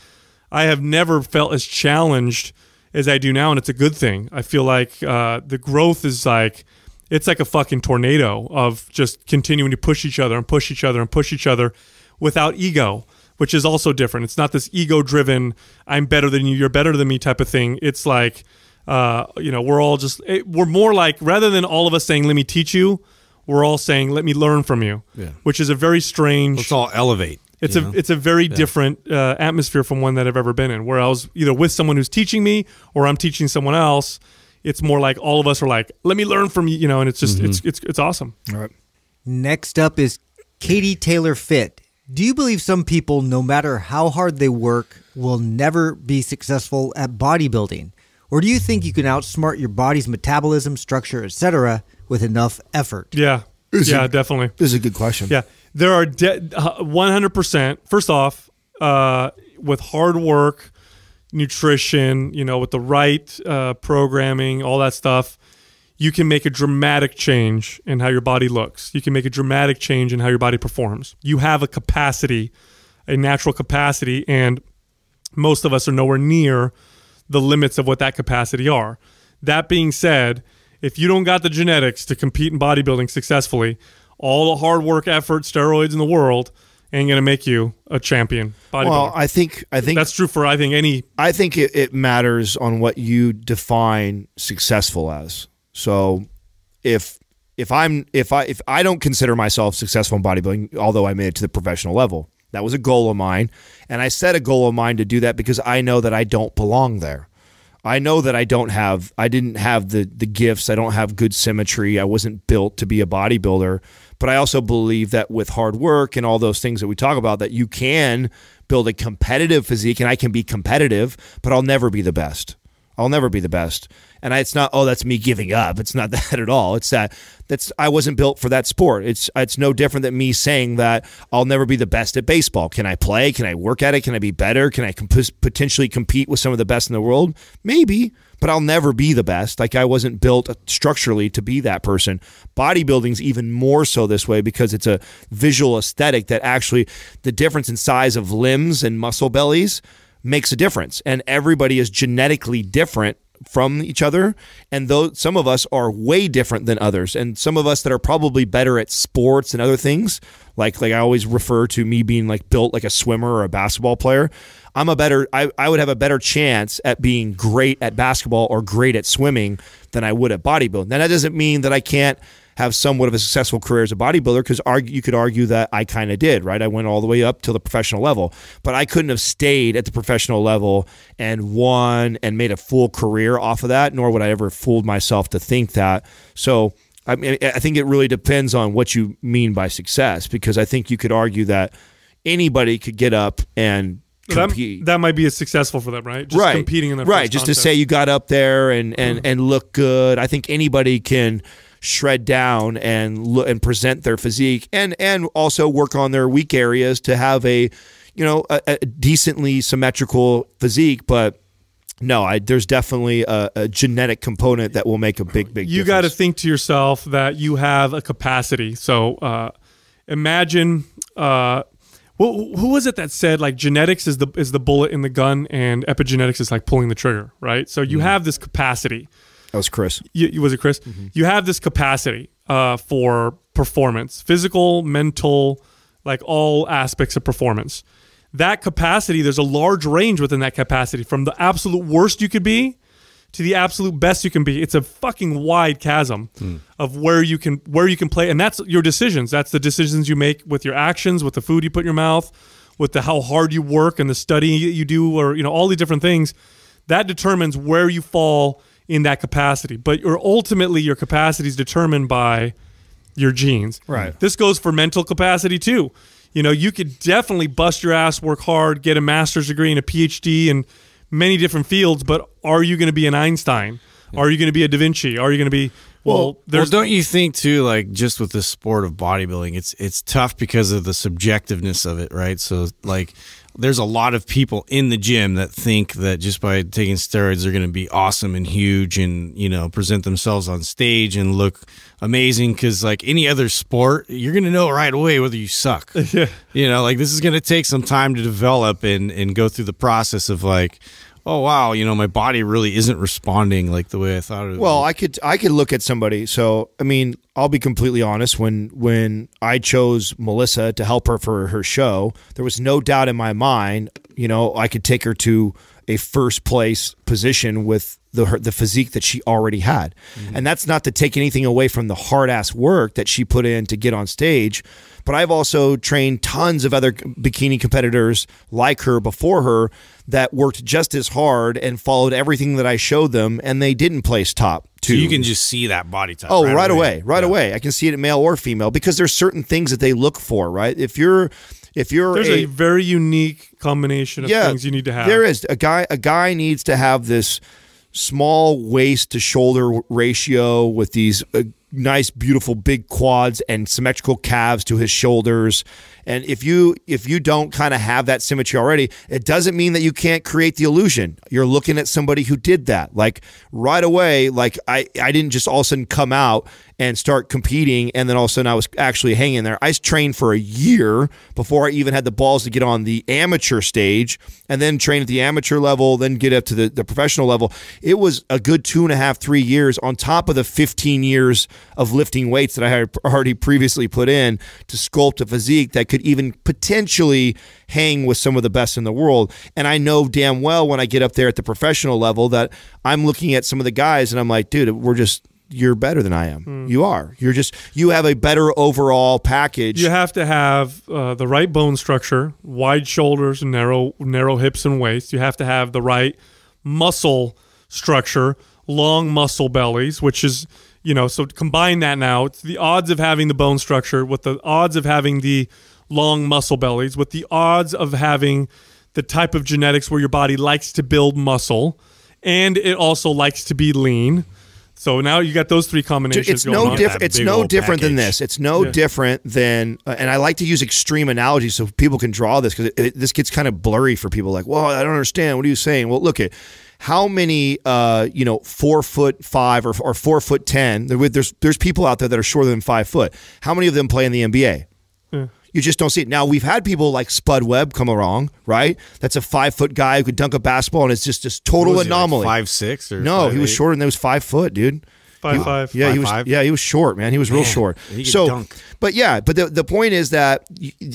I have never felt as challenged as I do now, and it's a good thing. I feel like uh, the growth is like it's like a fucking tornado of just continuing to push each other and push each other and push each other without ego, which is also different. It's not this ego-driven "I'm better than you, you're better than me" type of thing. It's like uh, you know, we're all just it, eh, we're more like rather than all of us saying "Let me teach you." we're all saying, "Let me learn from you," yeah. which is a very strange. Let's all elevate. It's a know? it's a very yeah. different uh, atmosphere from one that I've ever been in, where I was either with someone who's teaching me or I'm teaching someone else. It's more like all of us are like, "Let me learn from you," you know, and it's just mm -hmm. it's it's it's awesome. All right. Next up is Katie Taylor Fit. Do you believe some people, no matter how hard they work, will never be successful at bodybuilding? Or do you think you can outsmart your body's metabolism, structure, etc., with enough effort? Yeah. Is yeah, it, definitely. This is a good question. Yeah. There are 100%. Uh, first off, uh, with hard work, nutrition, you know, with the right uh, programming, all that stuff, you can make a dramatic change in how your body looks. You can make a dramatic change in how your body performs. You have a capacity, a natural capacity, and most of us are nowhere near the limits of what that capacity are. That being said, if you don't got the genetics to compete in bodybuilding successfully, all the hard work, effort, steroids in the world ain't going to make you a champion. Well, I think I think that's true for I think any. I think it, it matters on what you define successful as. So, if if I'm if I if I don't consider myself successful in bodybuilding, although I made it to the professional level, that was a goal of mine, and I set a goal of mine to do that because I know that I don't belong there. I know that I don't have I didn't have the the gifts. I don't have good symmetry. I wasn't built to be a bodybuilder, but I also believe that with hard work and all those things that we talk about that you can build a competitive physique and I can be competitive, but I'll never be the best. I'll never be the best. And I, it's not, oh, that's me giving up. It's not that at all. It's that that's I wasn't built for that sport. It's it's no different than me saying that I'll never be the best at baseball. Can I play? Can I work at it? Can I be better? Can I comp potentially compete with some of the best in the world? Maybe, but I'll never be the best. Like I wasn't built uh, structurally to be that person. Bodybuilding's even more so this way because it's a visual aesthetic that actually the difference in size of limbs and muscle bellies makes a difference. And everybody is genetically different from each other. And though some of us are way different than others, and some of us that are probably better at sports and other things, like like I always refer to me being like built like a swimmer or a basketball player. I'm a better I, I would have a better chance at being great at basketball or great at swimming than I would at bodybuilding. Now that doesn't mean that I can't have somewhat of a successful career as a bodybuilder because you could argue that I kind of did, right? I went all the way up to the professional level, but I couldn't have stayed at the professional level and won and made a full career off of that, nor would I ever fooled myself to think that. So I mean, I think it really depends on what you mean by success because I think you could argue that anybody could get up and that, that, might be successful for them, right? Just right. competing in the right. Just contest. to say you got up there and and mm -hmm. and look good. I think anybody can shred down and and present their physique and and also work on their weak areas to have a you know a, a decently symmetrical physique but no, I, there's definitely a, a, genetic component that will make a big, big. You got to think to yourself that you have a capacity. So uh, imagine, uh, who, who was it that said like genetics is the is the bullet in the gun and epigenetics is like pulling the trigger, right? So you mm -hmm. have this capacity that was Chris. You, was it Chris? Mm -hmm. You have this capacity uh, for performance, physical, mental, like all aspects of performance. That capacity, there's a large range within that capacity from the absolute worst you could be to the absolute best you can be. It's a fucking wide chasm mm. of where you can where you can play and that's your decisions. That's the decisions you make with your actions, with the food you put in your mouth, with the how hard you work and the study you do or you know all these different things that determines where you fall in that capacity. But you're ultimately your capacity is determined by your genes. Right. This goes for mental capacity too. You know, you could definitely bust your ass, work hard, get a master's degree and a PhD in many different fields, but are you going to be an Einstein? Are you going to be a Da Vinci? Are you going to be well, well, don't you think too, like just with the sport of bodybuilding, it's it's tough because of the subjectiveness of it, right? So like there's a lot of people in the gym that think that just by taking steroids they're going to be awesome and huge and you know present themselves on stage and look amazing because like any other sport you're going to know right away whether you suck yeah. you know like this is going to take some time to develop and and go through the process of like oh wow, you know, my body really isn't responding like the way I thought it would. Well, I could I could look at somebody. So, I mean, I'll be completely honest, when when I chose Melissa to help her for her show, there was no doubt in my mind, you know, I could take her to a first place position with the her, the physique that she already had. Mm -hmm. And that's not to take anything away from the hard ass work that she put in to get on stage but I've also trained tons of other bikini competitors like her before her that worked just as hard and followed everything that I showed them, and they didn't place top. Two. So you can just see that body type. Oh, right, right away, away. right yeah. away. I can see it male or female because there's certain things that they look for, right? If you're if you're there's a, a very unique combination of yeah, things you need to have. There is a guy a guy needs to have this small waist to shoulder ratio with these uh, nice beautiful big quads and symmetrical calves to his shoulders and if you if you don't kind of have that symmetry already it doesn't mean that you can't create the illusion you're looking at somebody who did that like right away like i i didn't just all of a sudden come out and start competing. And then all of a sudden, I was actually hanging there. I trained for a year before I even had the balls to get on the amateur stage and then train at the amateur level, then get up to the, the professional level. It was a good two and a half, three years on top of the 15 years of lifting weights that I had already previously put in to sculpt a physique that could even potentially hang with some of the best in the world. And I know damn well when I get up there at the professional level that I'm looking at some of the guys and I'm like, dude, we're just you're better than I am. Mm. You are. You're just you have a better overall package. You have to have uh, the right bone structure, wide shoulders, narrow narrow hips and waist. You have to have the right muscle structure, long muscle bellies, which is you know. So combine that now. It's the odds of having the bone structure with the odds of having the long muscle bellies with the odds of having the type of genetics where your body likes to build muscle and it also likes to be lean so now you got those three combinations. It's no different. It's no different package. than this. It's no yeah. different than, uh, and I like to use extreme analogies so people can draw this because this gets kind of blurry for people. Like, well, I don't understand. What are you saying? Well, look at how many, uh, you know, four foot five or, or four foot ten. There's there's people out there that are shorter than five foot. How many of them play in the NBA? You just don't see it. Now we've had people like Spud Webb come along, right? That's a five foot guy who could dunk a basketball and it's just this total anomaly. He, like five six or no, five, he was eight? shorter than that was five foot, dude. Five he, five. Yeah, five, he was. Five. Yeah, he was short, man. He was man, real short. so, but yeah, but the, the point is that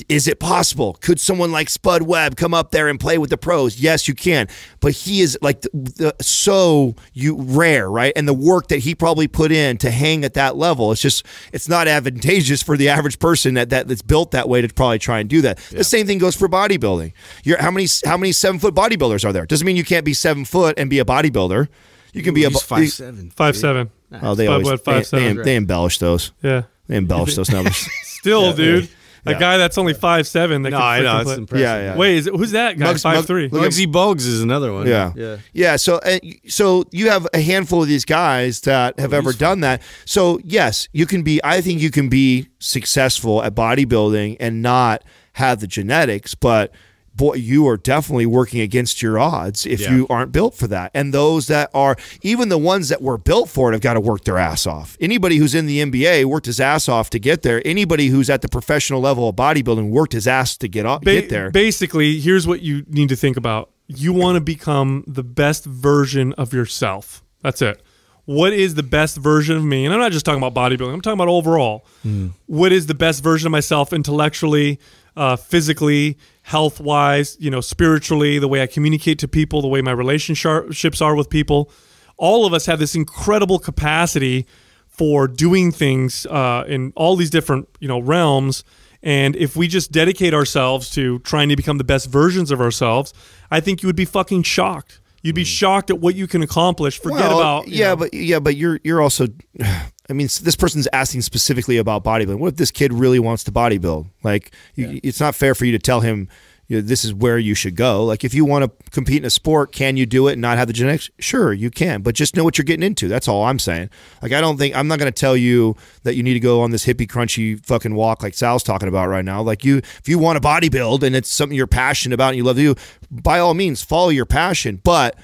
is it possible? Could someone like Spud Webb come up there and play with the pros? Yes, you can. But he is like the, the, so you rare, right? And the work that he probably put in to hang at that level, it's just it's not advantageous for the average person that, that that's built that way to probably try and do that. Yeah. The same thing goes for bodybuilding. You're, how many how many seven foot bodybuilders are there? Doesn't mean you can't be seven foot and be a bodybuilder. You can be a seven. Five seven. Nice. Oh, they five always five, they, they, they, embellish those. Yeah, they embellish those numbers. Still, yeah, dude. Yeah. A guy that's only five seven. That no, I know. It's impressive. Yeah, yeah. Wait, is it, who's that guy? Muggs, five Muggs, three. Muggsy Bogues is another one. Yeah, yeah. Yeah. So, uh, so you have a handful of these guys that have oh, ever done that. So, yes, you can be. I think you can be successful at bodybuilding and not have the genetics, but boy, you are definitely working against your odds if yeah. you aren't built for that. And those that are, even the ones that were built for it, have got to work their ass off. Anybody who's in the NBA worked his ass off to get there. Anybody who's at the professional level of bodybuilding worked his ass to get off, ba get there. Basically, here's what you need to think about: you want to become the best version of yourself. That's it. What is the best version of me? And I'm not just talking about bodybuilding. I'm talking about overall. Mm. What is the best version of myself intellectually, uh, physically, health wise, you know, spiritually, the way I communicate to people, the way my relationships are with people. All of us have this incredible capacity for doing things uh, in all these different, you know, realms. And if we just dedicate ourselves to trying to become the best versions of ourselves, I think you would be fucking shocked. You'd be mm. shocked at what you can accomplish. Forget well, about yeah, know. but yeah, but you're you're also I mean, this person's asking specifically about bodybuilding. What if this kid really wants to bodybuild? Like, yeah. it's not fair for you to tell him you know, this is where you should go. Like, if you want to compete in a sport, can you do it and not have the genetics? Sure, you can, but just know what you're getting into. That's all I'm saying. Like, I don't think I'm not going to tell you that you need to go on this hippie crunchy fucking walk like Sal's talking about right now. Like, you if you want to bodybuild and it's something you're passionate about and you love to do, by all means, follow your passion, but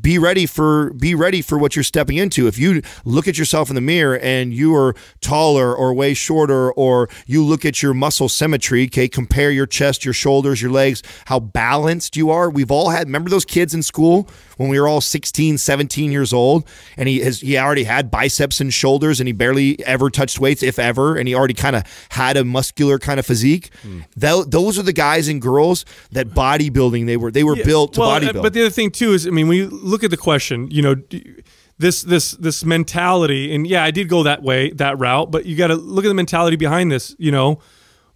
be ready for be ready for what you're stepping into. If you look at yourself in the mirror and you are taller or way shorter, or you look at your muscle symmetry, okay, compare your chest, your shoulders, your legs, how balanced you are. We've all had remember those kids in school when we were all 16, 17 years old, and he has he already had biceps and shoulders, and he barely ever touched weights, if ever, and he already kind of had a muscular kind of physique. Mm. those are the guys and girls that bodybuilding they were they were yeah, built to well, uh, bodybuild. But the other thing too is, I mean, when you look at the question, you know. this this this mentality and yeah i did go that way that route but you got to look at the mentality behind this you know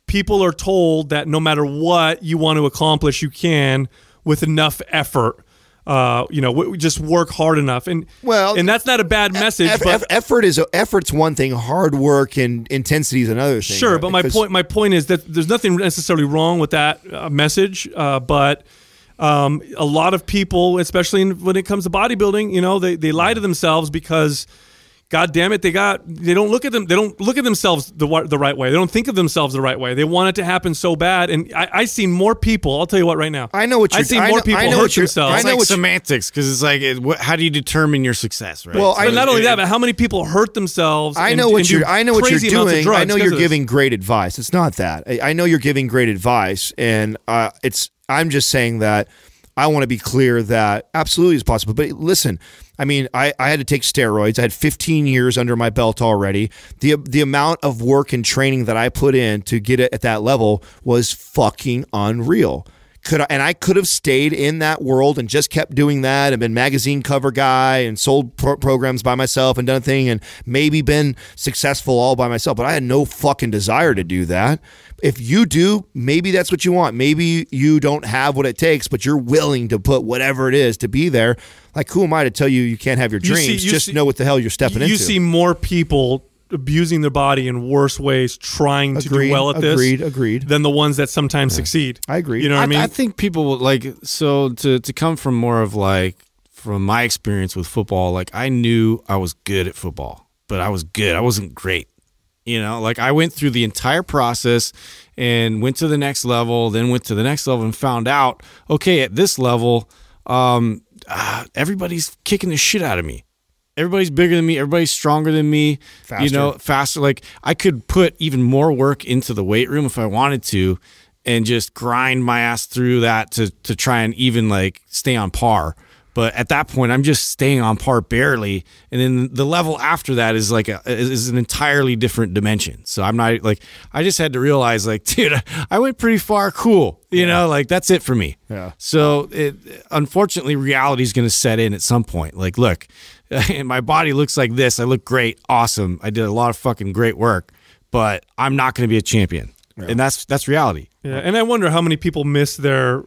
people are told that no matter what you want to accomplish you can with enough effort uh, you know, we just work hard enough. And well, and that's not a bad message. but effort is effort's one thing. Hard work and intensity is another thing. Sure, right? but my point my point is that there's nothing necessarily wrong with that uh, message, uh, but. Um, a lot of people, especially when it comes to bodybuilding, you know, they, they lie to themselves because God damn it, they got they don't look at them they don't look at themselves the the right way. They don't think of themselves the right way. They want it to happen so bad, and I I see more people. I'll tell you what, right now, I know what you're. I see more know, people I know hurt themselves. I know like what semantics because it's like it, what, how do you determine your success, right? Well, so I, not only that, but how many people hurt themselves? I know and, what and you're. I know what you're doing. I know you're giving great advice. It's not that. I, I know you're giving great advice, and uh, it's. I'm just saying that. I want to be clear that absolutely is possible. But listen, I mean, I, I had to take steroids. I had 15 years under my belt already. The, the amount of work and training that I put in to get it at that level was fucking unreal could I, and I could have stayed in that world and just kept doing that and been magazine cover guy and sold pro programs by myself and done a thing and maybe been successful all by myself. But I had no fucking desire to do that. If you do, maybe that's what you want. Maybe you don't have what it takes, but you're willing to put whatever it is to be there. Like, who am I to tell you you can't have your dreams? You see, you just see, know what the hell you're stepping you into. You see more people abusing their body in worse ways, trying agreed, to do well at agreed, this. Agreed, agreed. Than the ones that sometimes yeah. succeed. I agree. You know what I, I mean? I think people will, like so to to come from more of like from my experience with football. Like I knew I was good at football, but I was good. I wasn't great. You know, like I went through the entire process and went to the next level, then went to the next level and found out, okay, at this level, um, uh, everybody's kicking the shit out of me everybody's bigger than me everybody's stronger than me faster. you know faster like i could put even more work into the weight room if i wanted to and just grind my ass through that to to try and even like stay on par but at that point i'm just staying on par barely and then the level after that is like a, is an entirely different dimension so i'm not like i just had to realize like dude i went pretty far cool you yeah. know like that's it for me yeah so it unfortunately reality is going to set in at some point like look and my body looks like this. I look great, awesome. I did a lot of fucking great work, but I'm not going to be a champion. Yeah. And that's that's reality. Yeah, and I wonder how many people miss their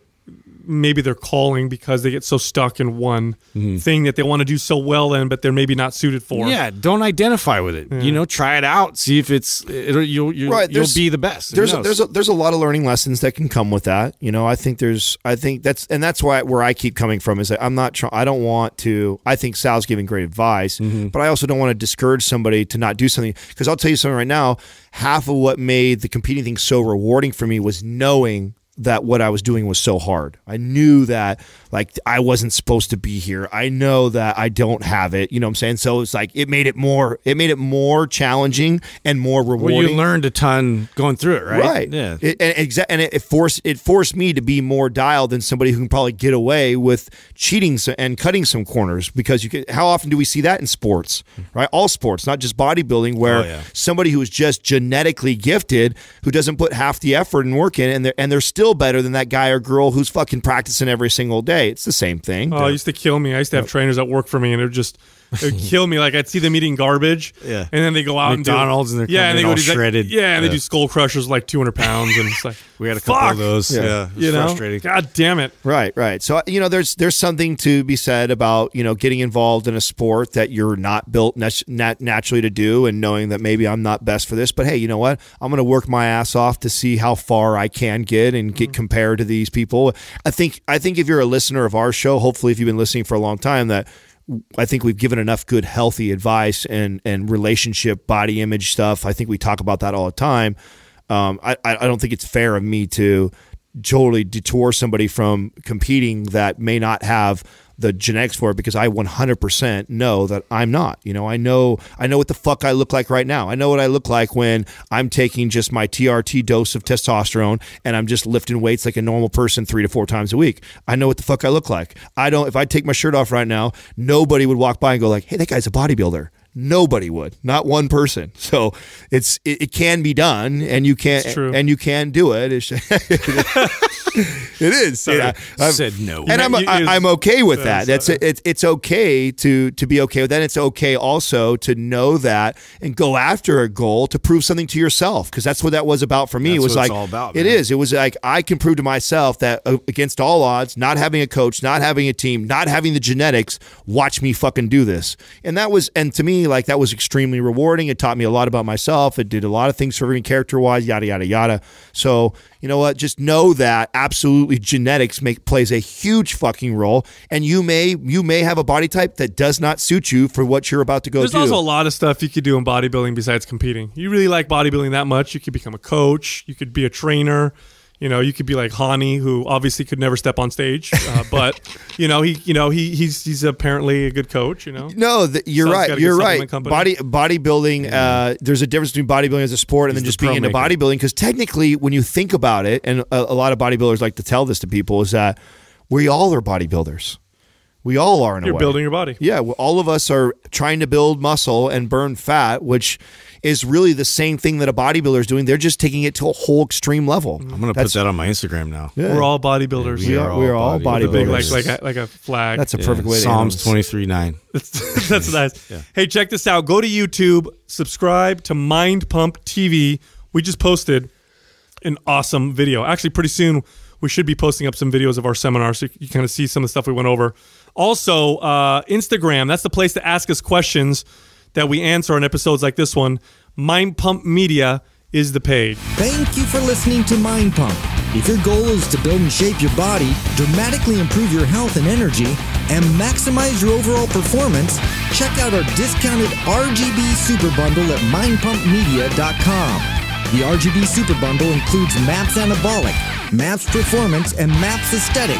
maybe they're calling because they get so stuck in one mm. thing that they want to do so well in, but they're maybe not suited for. Yeah, don't identify with it. Yeah. You know, try it out, see if it's you'll you'll, right, you'll be the best. There's a, there's a, there's a lot of learning lessons that can come with that. You know, I think there's I think that's and that's why where I keep coming from is that I'm not trying. I don't want to. I think Sal's giving great advice, mm -hmm. but I also don't want to discourage somebody to not do something because I'll tell you something right now. Half of what made the competing thing so rewarding for me was knowing that what I was doing was so hard. I knew that like I wasn't supposed to be here. I know that I don't have it. You know what I'm saying? So it's like it made it more it made it more challenging and more rewarding. Well, you learned a ton going through it, right? Right. Yeah. It, and exa- and it forced it forced me to be more dialed than somebody who can probably get away with cheating and cutting some corners because you can. How often do we see that in sports? Right, all sports, not just bodybuilding, where oh, yeah. somebody who is just genetically gifted who doesn't put half the effort and work in, and they're and they're still better than that guy or girl who's fucking practicing every single day. It's the same thing. Oh, it used to kill me. I used to have trainers that worked for me, and they're just it would kill me. Like I'd see them eating garbage, yeah, and then they go out McDonald's and, do, and they're yeah, and they shredded, like, yeah, and they do skull crushers like 200 pounds, and it's like we had a couple of those. Yeah, yeah you know, frustrating. God damn it. Right, right. So you know, there's there's something to be said about you know getting involved in a sport that you're not built nat nat naturally to do, and knowing that maybe I'm not best for this, but hey, you know what? I'm going to work my ass off to see how far I can get and get mm -hmm. compared to these people. I think I think if you're a listener of our show, hopefully if you've been listening for a long time, that I think we've given enough good, healthy advice and and relationship, body image stuff. I think we talk about that all the time. Um, I I don't think it's fair of me to totally detour somebody from competing that may not have the genetics for it because I 100% know that I'm not. You know, I know I know what the fuck I look like right now. I know what I look like when I'm taking just my TRT dose of testosterone and I'm just lifting weights like a normal person 3 to 4 times a week. I know what the fuck I look like. I don't if I take my shirt off right now, nobody would walk by and go like, "Hey, that guy's a bodybuilder." Nobody would, not one person. So it's it, it can be done, and you can not and you can do it. it is. Sorry, yeah. I said no, and I'm I, am okay with that. That's uh, it, It's okay to to be okay with that. It's okay also to know that and go after a goal to prove something to yourself because that's what that was about for me. That's it was like all about, it is. It was like I can prove to myself that uh, against all odds, not having a coach, not having a team, not having the genetics, watch me fucking do this. And that was and to me like that was extremely rewarding. It taught me a lot about myself. It did a lot of things for me character wise, yada yada yada. So you know what? Just know that absolutely genetics make plays a huge fucking role, and you may you may have a body type that does not suit you for what you're about to go. There's do. also a lot of stuff you could do in bodybuilding besides competing. You really like bodybuilding that much? You could become a coach. You could be a trainer. You know, you could be like Hani, who obviously could never step on stage, uh, but you know he, you know he, he's he's apparently a good coach. You know, no, the, you're Sounds right, you're right. Company. Body bodybuilding, yeah. uh, there's a difference between bodybuilding as a sport and he's then just the being into bodybuilding. Because technically, when you think about it, and a, a lot of bodybuilders like to tell this to people, is that we all are bodybuilders. We all are in You're a way. building your body. Yeah, all of us are trying to build muscle and burn fat, which is really the same thing that a bodybuilder is doing. They're just taking it to a whole extreme level. I'm going to put that on my Instagram now. Yeah. We're all bodybuilders. We, we are, we are all bodybuilders. bodybuilders. Like, like, a, like a flag. That's a yeah. perfect way Psalms to Psalms 23 That's, that's nice. Yeah. Hey, check this out. Go to YouTube, subscribe to Mind Pump TV. We just posted an awesome video. Actually, pretty soon we should be posting up some videos of our seminar so you can kind of see some of the stuff we went over. Also, uh, Instagram, that's the place to ask us questions that we answer on episodes like this one. Mind Pump Media is the page. Thank you for listening to Mind Pump. If your goal is to build and shape your body, dramatically improve your health and energy, and maximize your overall performance, check out our discounted RGB Super Bundle at mindpumpmedia.com. The RGB Super Bundle includes MAPS Anabolic, MAPS Performance, and MAPS Aesthetic